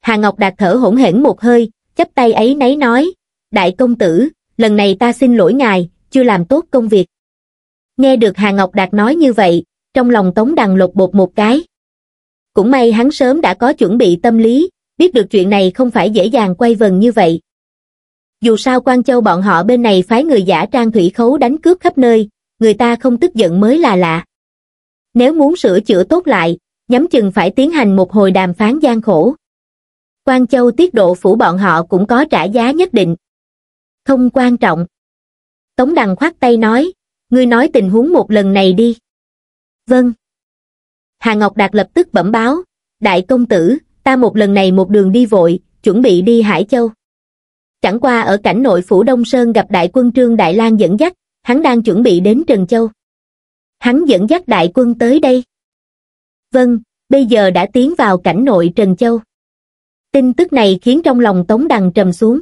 Hà Ngọc Đạt thở hổn hển một hơi, chắp tay ấy nấy nói đại công tử lần này ta xin lỗi ngài chưa làm tốt công việc nghe được hà ngọc đạt nói như vậy trong lòng tống đằng lột bột một cái cũng may hắn sớm đã có chuẩn bị tâm lý biết được chuyện này không phải dễ dàng quay vần như vậy dù sao quan châu bọn họ bên này phái người giả trang thủy khấu đánh cướp khắp nơi người ta không tức giận mới là lạ nếu muốn sửa chữa tốt lại nhắm chừng phải tiến hành một hồi đàm phán gian khổ quan châu tiết độ phủ bọn họ cũng có trả giá nhất định. Không quan trọng. Tống Đằng khoát tay nói, ngươi nói tình huống một lần này đi. Vâng. Hà Ngọc Đạt lập tức bẩm báo, đại công tử, ta một lần này một đường đi vội, chuẩn bị đi Hải Châu. Chẳng qua ở cảnh nội phủ Đông Sơn gặp đại quân Trương Đại Lang dẫn dắt, hắn đang chuẩn bị đến Trần Châu. Hắn dẫn dắt đại quân tới đây. Vâng, bây giờ đã tiến vào cảnh nội Trần Châu. Tin tức này khiến trong lòng Tống Đằng trầm xuống.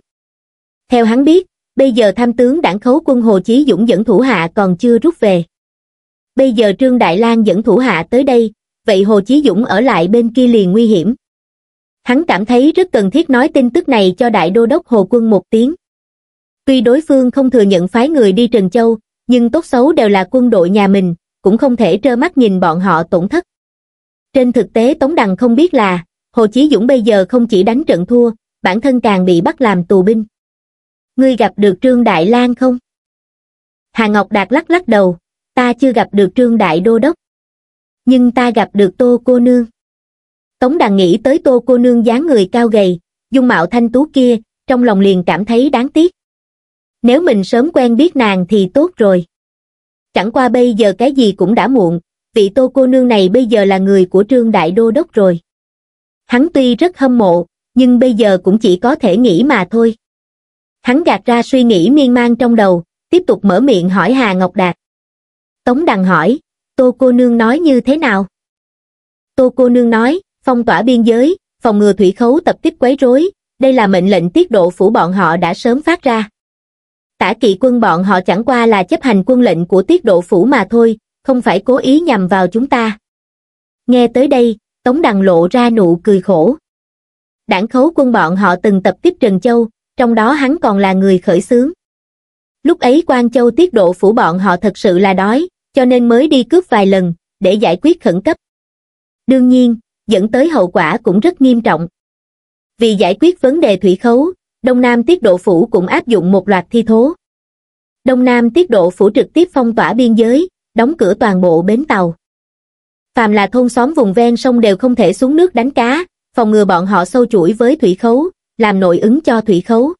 Theo hắn biết, bây giờ tham tướng đảng khấu quân Hồ Chí Dũng dẫn thủ hạ còn chưa rút về. Bây giờ Trương Đại Lang dẫn thủ hạ tới đây, vậy Hồ Chí Dũng ở lại bên kia liền nguy hiểm. Hắn cảm thấy rất cần thiết nói tin tức này cho Đại Đô Đốc Hồ Quân một tiếng. Tuy đối phương không thừa nhận phái người đi Trần Châu, nhưng tốt xấu đều là quân đội nhà mình, cũng không thể trơ mắt nhìn bọn họ tổn thất. Trên thực tế Tống Đằng không biết là, Hồ Chí Dũng bây giờ không chỉ đánh trận thua, bản thân càng bị bắt làm tù binh. Ngươi gặp được Trương Đại Lang không? Hà Ngọc Đạt lắc lắc đầu, ta chưa gặp được Trương Đại Đô Đốc. Nhưng ta gặp được Tô Cô Nương. Tống Đằng nghĩ tới Tô Cô Nương dáng người cao gầy, dung mạo thanh tú kia, trong lòng liền cảm thấy đáng tiếc. Nếu mình sớm quen biết nàng thì tốt rồi. Chẳng qua bây giờ cái gì cũng đã muộn, vị Tô Cô Nương này bây giờ là người của Trương Đại Đô Đốc rồi. Hắn tuy rất hâm mộ, nhưng bây giờ cũng chỉ có thể nghĩ mà thôi. Hắn gạt ra suy nghĩ miên man trong đầu, tiếp tục mở miệng hỏi Hà Ngọc Đạt. Tống Đằng hỏi, Tô Cô Nương nói như thế nào? Tô Cô Nương nói, phong tỏa biên giới, phòng ngừa thủy khấu tập tiếp quấy rối, đây là mệnh lệnh tiết độ phủ bọn họ đã sớm phát ra. Tả kỵ quân bọn họ chẳng qua là chấp hành quân lệnh của tiết độ phủ mà thôi, không phải cố ý nhằm vào chúng ta. Nghe tới đây, Tống Đằng lộ ra nụ cười khổ. Đảng khấu quân bọn họ từng tập kích Trần Châu, trong đó hắn còn là người khởi xướng. Lúc ấy Quan Châu tiết độ phủ bọn họ thật sự là đói, cho nên mới đi cướp vài lần, để giải quyết khẩn cấp. Đương nhiên, dẫn tới hậu quả cũng rất nghiêm trọng. Vì giải quyết vấn đề thủy khấu, Đông Nam tiết độ phủ cũng áp dụng một loạt thi thố. Đông Nam tiết độ phủ trực tiếp phong tỏa biên giới, đóng cửa toàn bộ bến tàu phàm là thôn xóm vùng ven sông đều không thể xuống nước đánh cá, phòng ngừa bọn họ sâu chuỗi với thủy khấu, làm nội ứng cho thủy khấu.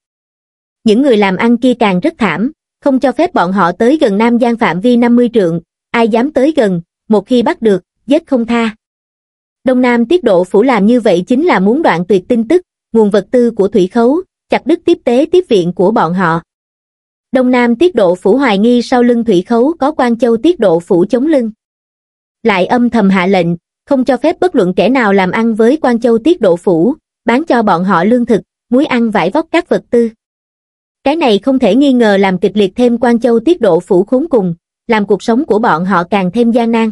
Những người làm ăn kia càng rất thảm, không cho phép bọn họ tới gần Nam Giang phạm vi 50 trượng, ai dám tới gần, một khi bắt được, giết không tha. Đông Nam tiết độ phủ làm như vậy chính là muốn đoạn tuyệt tin tức, nguồn vật tư của thủy khấu, chặt đứt tiếp tế tiếp viện của bọn họ. Đông Nam tiết độ phủ hoài nghi sau lưng thủy khấu có quan châu tiết độ phủ chống lưng lại âm thầm hạ lệnh, không cho phép bất luận kẻ nào làm ăn với quan châu tiết độ phủ, bán cho bọn họ lương thực, muối ăn vải vóc các vật tư. Cái này không thể nghi ngờ làm kịch liệt thêm quan châu tiết độ phủ khốn cùng, làm cuộc sống của bọn họ càng thêm gian nan.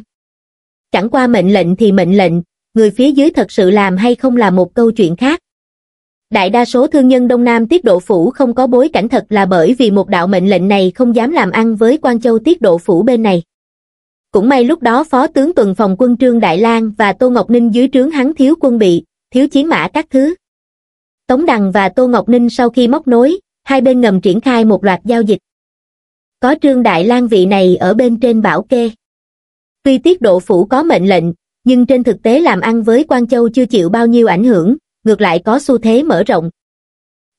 Chẳng qua mệnh lệnh thì mệnh lệnh, người phía dưới thật sự làm hay không là một câu chuyện khác. Đại đa số thương nhân Đông Nam tiết độ phủ không có bối cảnh thật là bởi vì một đạo mệnh lệnh này không dám làm ăn với quan châu tiết độ phủ bên này cũng may lúc đó phó tướng tuần phòng quân trương đại lang và tô ngọc ninh dưới trướng hắn thiếu quân bị thiếu chiến mã các thứ tống đằng và tô ngọc ninh sau khi móc nối hai bên ngầm triển khai một loạt giao dịch có trương đại lang vị này ở bên trên bảo kê tuy tiết độ phủ có mệnh lệnh nhưng trên thực tế làm ăn với quan châu chưa chịu bao nhiêu ảnh hưởng ngược lại có xu thế mở rộng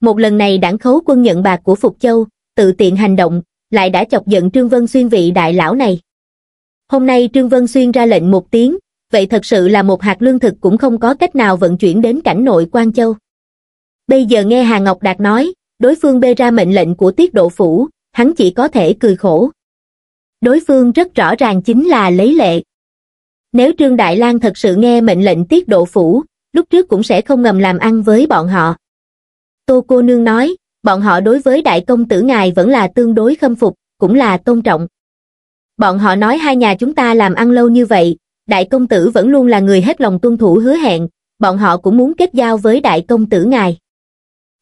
một lần này đảng khấu quân nhận bạc của phục châu tự tiện hành động lại đã chọc giận trương vân xuyên vị đại lão này hôm nay Trương Vân Xuyên ra lệnh một tiếng, vậy thật sự là một hạt lương thực cũng không có cách nào vận chuyển đến cảnh nội Quang Châu. Bây giờ nghe Hà Ngọc Đạt nói, đối phương bê ra mệnh lệnh của tiết độ phủ, hắn chỉ có thể cười khổ. Đối phương rất rõ ràng chính là lấy lệ. Nếu Trương Đại Lang thật sự nghe mệnh lệnh tiết độ phủ, lúc trước cũng sẽ không ngầm làm ăn với bọn họ. Tô cô nương nói, bọn họ đối với đại công tử ngài vẫn là tương đối khâm phục, cũng là tôn trọng bọn họ nói hai nhà chúng ta làm ăn lâu như vậy đại công tử vẫn luôn là người hết lòng tuân thủ hứa hẹn bọn họ cũng muốn kết giao với đại công tử ngài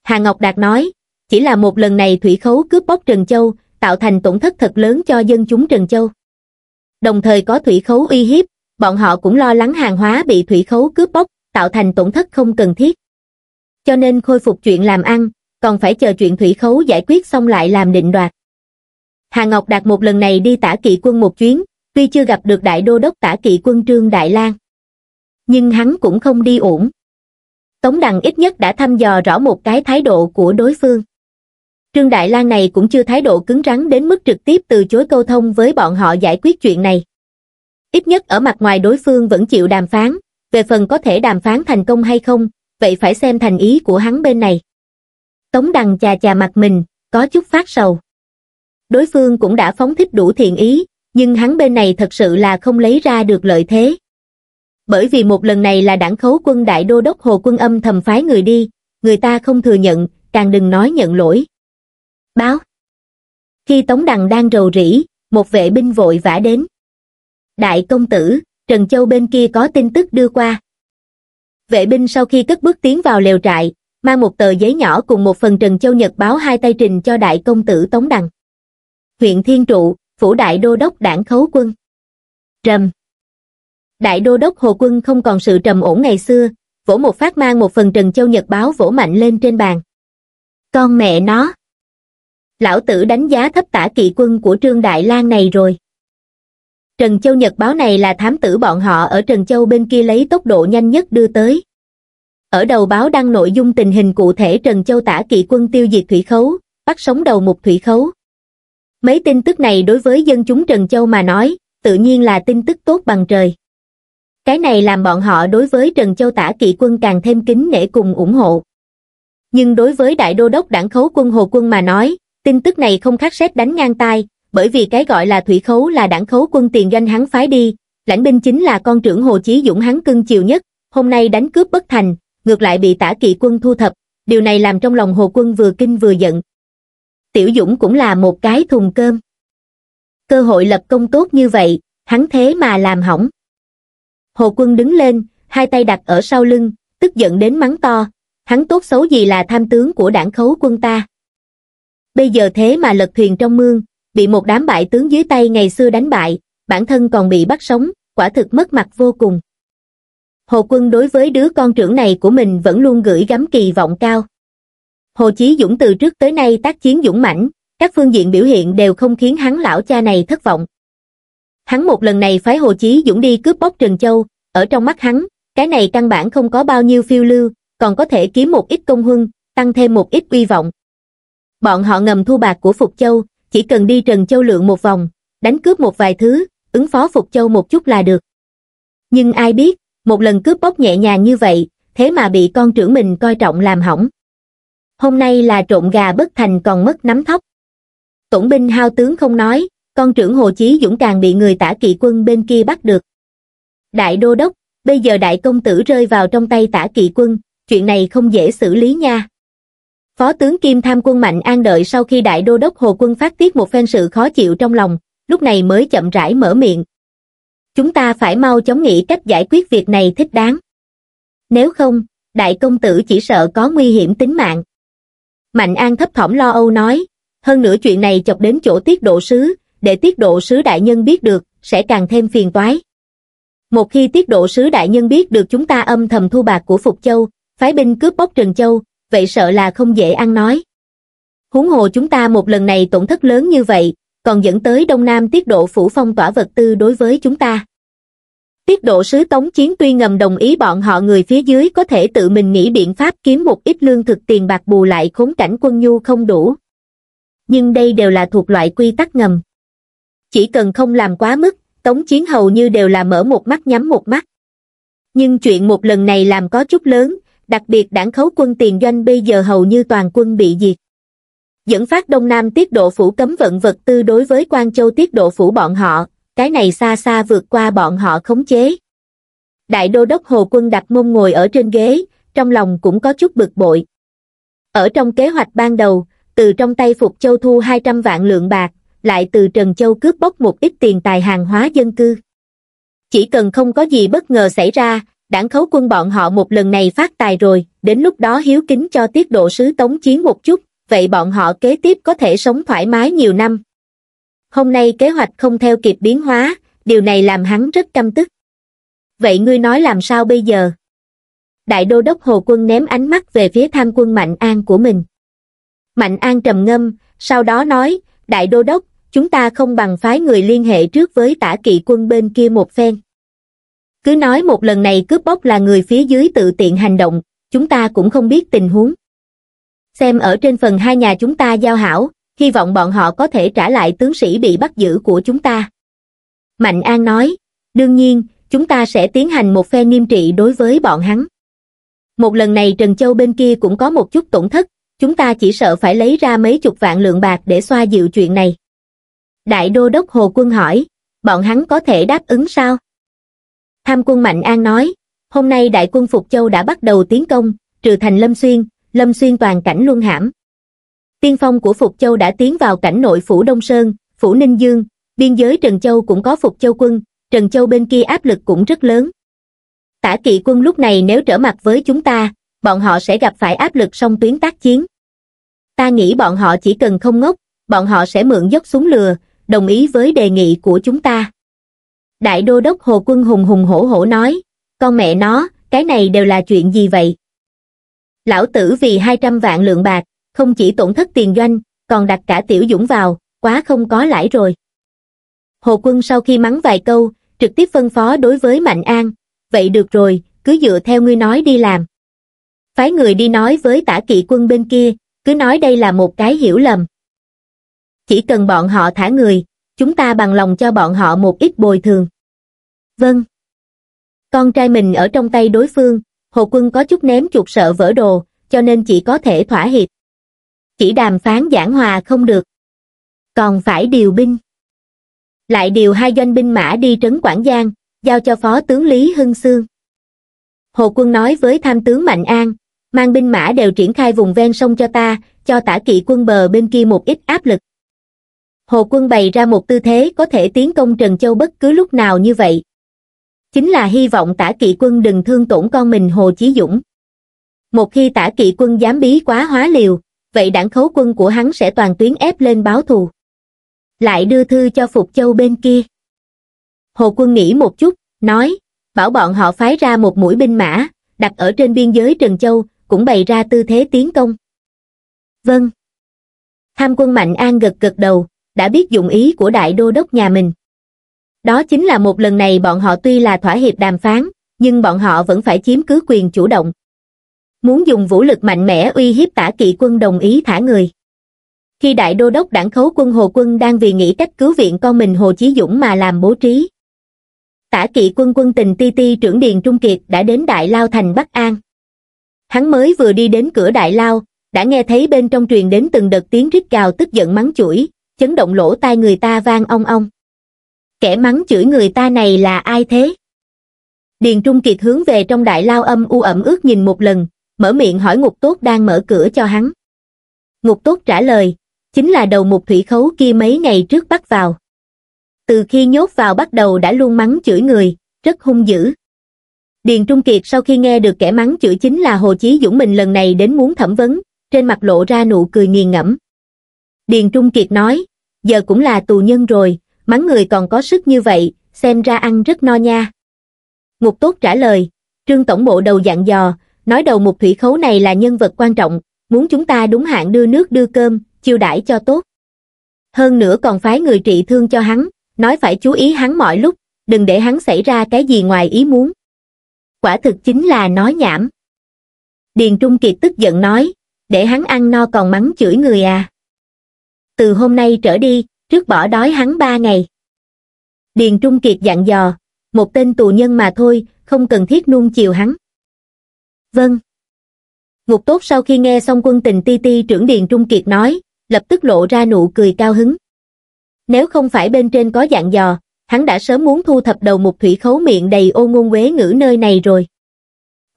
hà ngọc đạt nói chỉ là một lần này thủy khấu cướp bóc trần châu tạo thành tổn thất thật lớn cho dân chúng trần châu đồng thời có thủy khấu uy hiếp bọn họ cũng lo lắng hàng hóa bị thủy khấu cướp bóc tạo thành tổn thất không cần thiết cho nên khôi phục chuyện làm ăn còn phải chờ chuyện thủy khấu giải quyết xong lại làm định đoạt Hà Ngọc Đạt một lần này đi tả kỵ quân một chuyến, tuy chưa gặp được đại đô đốc tả kỵ quân Trương Đại Lang, nhưng hắn cũng không đi ổn. Tống Đằng ít nhất đã thăm dò rõ một cái thái độ của đối phương. Trương Đại Lang này cũng chưa thái độ cứng rắn đến mức trực tiếp từ chối câu thông với bọn họ giải quyết chuyện này. Ít nhất ở mặt ngoài đối phương vẫn chịu đàm phán, về phần có thể đàm phán thành công hay không, vậy phải xem thành ý của hắn bên này. Tống Đằng chà chà mặt mình, có chút phát sầu đối phương cũng đã phóng thích đủ thiện ý, nhưng hắn bên này thật sự là không lấy ra được lợi thế. Bởi vì một lần này là đảng khấu quân đại đô đốc Hồ Quân Âm thầm phái người đi, người ta không thừa nhận, càng đừng nói nhận lỗi. Báo Khi Tống Đằng đang rầu rĩ, một vệ binh vội vã đến. Đại công tử, Trần Châu bên kia có tin tức đưa qua. Vệ binh sau khi cất bước tiến vào lều trại, mang một tờ giấy nhỏ cùng một phần Trần Châu Nhật báo hai tay trình cho đại công tử Tống Đằng huyện Thiên Trụ, phủ đại đô đốc đảng khấu quân. Trầm Đại đô đốc Hồ Quân không còn sự trầm ổn ngày xưa, vỗ một phát mang một phần Trần Châu Nhật báo vỗ mạnh lên trên bàn. Con mẹ nó! Lão tử đánh giá thấp tả kỵ quân của Trương Đại lang này rồi. Trần Châu Nhật báo này là thám tử bọn họ ở Trần Châu bên kia lấy tốc độ nhanh nhất đưa tới. Ở đầu báo đăng nội dung tình hình cụ thể Trần Châu tả kỵ quân tiêu diệt thủy khấu, bắt sống đầu một thủy khấu, mấy tin tức này đối với dân chúng Trần Châu mà nói, tự nhiên là tin tức tốt bằng trời. Cái này làm bọn họ đối với Trần Châu tả kỵ quân càng thêm kính nể cùng ủng hộ. Nhưng đối với đại đô đốc đảng khấu quân Hồ Quân mà nói, tin tức này không khác xét đánh ngang tai, bởi vì cái gọi là thủy khấu là đảng khấu quân tiền doanh hắn phái đi, lãnh binh chính là con trưởng Hồ Chí Dũng hắn cưng chiều nhất, hôm nay đánh cướp bất thành, ngược lại bị tả kỵ quân thu thập, điều này làm trong lòng Hồ Quân vừa kinh vừa giận, Tiểu Dũng cũng là một cái thùng cơm. Cơ hội lập công tốt như vậy, hắn thế mà làm hỏng. Hồ Quân đứng lên, hai tay đặt ở sau lưng, tức giận đến mắng to, hắn tốt xấu gì là tham tướng của đảng khấu quân ta. Bây giờ thế mà lật thuyền trong mương, bị một đám bại tướng dưới tay ngày xưa đánh bại, bản thân còn bị bắt sống, quả thực mất mặt vô cùng. Hồ Quân đối với đứa con trưởng này của mình vẫn luôn gửi gắm kỳ vọng cao hồ chí dũng từ trước tới nay tác chiến dũng mãnh các phương diện biểu hiện đều không khiến hắn lão cha này thất vọng hắn một lần này phái hồ chí dũng đi cướp bóc trần châu ở trong mắt hắn cái này căn bản không có bao nhiêu phiêu lưu còn có thể kiếm một ít công huân tăng thêm một ít uy vọng bọn họ ngầm thu bạc của phục châu chỉ cần đi trần châu lượng một vòng đánh cướp một vài thứ ứng phó phục châu một chút là được nhưng ai biết một lần cướp bóc nhẹ nhàng như vậy thế mà bị con trưởng mình coi trọng làm hỏng hôm nay là trộn gà bất thành còn mất nắm thóc. Tổng binh hao tướng không nói, con trưởng Hồ Chí Dũng càng bị người tả kỵ quân bên kia bắt được. Đại đô đốc, bây giờ đại công tử rơi vào trong tay tả kỵ quân, chuyện này không dễ xử lý nha. Phó tướng Kim tham quân Mạnh An đợi sau khi đại đô đốc Hồ Quân phát tiết một phen sự khó chịu trong lòng, lúc này mới chậm rãi mở miệng. Chúng ta phải mau chóng nghĩ cách giải quyết việc này thích đáng. Nếu không, đại công tử chỉ sợ có nguy hiểm tính mạng. Mạnh An thấp thỏm lo âu nói, hơn nữa chuyện này chọc đến chỗ tiết độ sứ, để tiết độ sứ đại nhân biết được, sẽ càng thêm phiền toái. Một khi tiết độ sứ đại nhân biết được chúng ta âm thầm thu bạc của Phục Châu, phái binh cướp bóc Trần Châu, vậy sợ là không dễ ăn nói. Huống hồ chúng ta một lần này tổn thất lớn như vậy, còn dẫn tới Đông Nam tiết độ phủ phong tỏa vật tư đối với chúng ta tiết độ sứ Tống Chiến tuy ngầm đồng ý bọn họ người phía dưới có thể tự mình nghĩ biện pháp kiếm một ít lương thực tiền bạc bù lại khốn cảnh quân nhu không đủ. Nhưng đây đều là thuộc loại quy tắc ngầm. Chỉ cần không làm quá mức, Tống Chiến hầu như đều là mở một mắt nhắm một mắt. Nhưng chuyện một lần này làm có chút lớn, đặc biệt đảng khấu quân tiền doanh bây giờ hầu như toàn quân bị diệt. Dẫn phát Đông Nam tiết độ phủ cấm vận vật tư đối với quan Châu tiết độ phủ bọn họ, cái này xa xa vượt qua bọn họ khống chế. Đại đô đốc Hồ Quân đặt mông ngồi ở trên ghế, trong lòng cũng có chút bực bội. Ở trong kế hoạch ban đầu, từ trong tay Phục Châu thu 200 vạn lượng bạc, lại từ Trần Châu cướp bóc một ít tiền tài hàng hóa dân cư. Chỉ cần không có gì bất ngờ xảy ra, đảng khấu quân bọn họ một lần này phát tài rồi, đến lúc đó hiếu kính cho tiết độ sứ tống chiến một chút, vậy bọn họ kế tiếp có thể sống thoải mái nhiều năm hôm nay kế hoạch không theo kịp biến hóa điều này làm hắn rất căm tức vậy ngươi nói làm sao bây giờ đại đô đốc hồ quân ném ánh mắt về phía tham quân mạnh an của mình mạnh an trầm ngâm sau đó nói đại đô đốc chúng ta không bằng phái người liên hệ trước với tả kỵ quân bên kia một phen cứ nói một lần này cướp bóc là người phía dưới tự tiện hành động chúng ta cũng không biết tình huống xem ở trên phần hai nhà chúng ta giao hảo hy vọng bọn họ có thể trả lại tướng sĩ bị bắt giữ của chúng ta. Mạnh An nói, đương nhiên, chúng ta sẽ tiến hành một phe niêm trị đối với bọn hắn. Một lần này Trần Châu bên kia cũng có một chút tổn thất, chúng ta chỉ sợ phải lấy ra mấy chục vạn lượng bạc để xoa dịu chuyện này. Đại Đô Đốc Hồ Quân hỏi, bọn hắn có thể đáp ứng sao? Tham quân Mạnh An nói, hôm nay đại quân Phục Châu đã bắt đầu tiến công, trừ thành Lâm Xuyên, Lâm Xuyên toàn cảnh luân hãm tiên phong của Phục Châu đã tiến vào cảnh nội phủ Đông Sơn, phủ Ninh Dương, biên giới Trần Châu cũng có Phục Châu quân, Trần Châu bên kia áp lực cũng rất lớn. Tả kỵ quân lúc này nếu trở mặt với chúng ta, bọn họ sẽ gặp phải áp lực song tuyến tác chiến. Ta nghĩ bọn họ chỉ cần không ngốc, bọn họ sẽ mượn dốc súng lừa, đồng ý với đề nghị của chúng ta. Đại đô đốc Hồ Quân hùng hùng hổ hổ nói, con mẹ nó, cái này đều là chuyện gì vậy? Lão tử vì 200 vạn lượng bạc, không chỉ tổn thất tiền doanh, còn đặt cả Tiểu Dũng vào, quá không có lãi rồi. Hồ Quân sau khi mắng vài câu, trực tiếp phân phó đối với Mạnh An, vậy được rồi, cứ dựa theo ngươi nói đi làm. Phái người đi nói với tả kỵ quân bên kia, cứ nói đây là một cái hiểu lầm. Chỉ cần bọn họ thả người, chúng ta bằng lòng cho bọn họ một ít bồi thường. Vâng. Con trai mình ở trong tay đối phương, Hồ Quân có chút ném chuột sợ vỡ đồ, cho nên chỉ có thể thỏa hiệp chỉ đàm phán giảng hòa không được. Còn phải điều binh. Lại điều hai doanh binh mã đi trấn Quảng Giang, giao cho phó tướng Lý Hưng Sương. Hồ Quân nói với tham tướng Mạnh An, mang binh mã đều triển khai vùng ven sông cho ta, cho tả kỵ quân bờ bên kia một ít áp lực. Hồ Quân bày ra một tư thế có thể tiến công Trần Châu bất cứ lúc nào như vậy. Chính là hy vọng tả kỵ quân đừng thương tổn con mình Hồ Chí Dũng. Một khi tả kỵ quân dám bí quá hóa liều, vậy đảng khấu quân của hắn sẽ toàn tuyến ép lên báo thù. Lại đưa thư cho Phục Châu bên kia. Hồ Quân nghĩ một chút, nói, bảo bọn họ phái ra một mũi binh mã, đặt ở trên biên giới Trần Châu, cũng bày ra tư thế tiến công. Vâng. Tham quân Mạnh An gật gật đầu, đã biết dụng ý của đại đô đốc nhà mình. Đó chính là một lần này bọn họ tuy là thỏa hiệp đàm phán, nhưng bọn họ vẫn phải chiếm cứ quyền chủ động, muốn dùng vũ lực mạnh mẽ uy hiếp tả kỵ quân đồng ý thả người khi đại đô đốc đảng khấu quân hồ quân đang vì nghĩ cách cứu viện con mình hồ chí dũng mà làm bố trí tả kỵ quân quân tình ti ti trưởng điền trung kiệt đã đến đại lao thành bắc an hắn mới vừa đi đến cửa đại lao đã nghe thấy bên trong truyền đến từng đợt tiếng rít gào tức giận mắng chửi chấn động lỗ tai người ta vang ong ong kẻ mắng chửi người ta này là ai thế điền trung kiệt hướng về trong đại lao âm u ẩm ướt nhìn một lần mở miệng hỏi ngục tốt đang mở cửa cho hắn. Ngục tốt trả lời, chính là đầu mục thủy khấu kia mấy ngày trước bắt vào. Từ khi nhốt vào bắt đầu đã luôn mắng chửi người, rất hung dữ. Điền Trung Kiệt sau khi nghe được kẻ mắng chửi chính là Hồ Chí Dũng mình lần này đến muốn thẩm vấn, trên mặt lộ ra nụ cười nghiền ngẫm. Điền Trung Kiệt nói, giờ cũng là tù nhân rồi, mắng người còn có sức như vậy, xem ra ăn rất no nha. Ngục tốt trả lời, Trương Tổng Bộ đầu dặn dò, nói đầu một thủy khấu này là nhân vật quan trọng, muốn chúng ta đúng hạn đưa nước đưa cơm, chiêu đãi cho tốt. Hơn nữa còn phái người trị thương cho hắn, nói phải chú ý hắn mọi lúc, đừng để hắn xảy ra cái gì ngoài ý muốn. Quả thực chính là nói nhảm. Điền Trung Kiệt tức giận nói, để hắn ăn no còn mắng chửi người à. Từ hôm nay trở đi, trước bỏ đói hắn ba ngày. Điền Trung Kiệt dặn dò, một tên tù nhân mà thôi, không cần thiết nuông chiều hắn. Vâng. Ngục tốt sau khi nghe xong quân tình ti ti trưởng Điền Trung Kiệt nói, lập tức lộ ra nụ cười cao hứng. Nếu không phải bên trên có dạng dò, hắn đã sớm muốn thu thập đầu một thủy khấu miệng đầy ô ngôn quế ngữ nơi này rồi.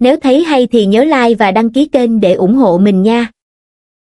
Nếu thấy hay thì nhớ like và đăng ký kênh để ủng hộ mình nha.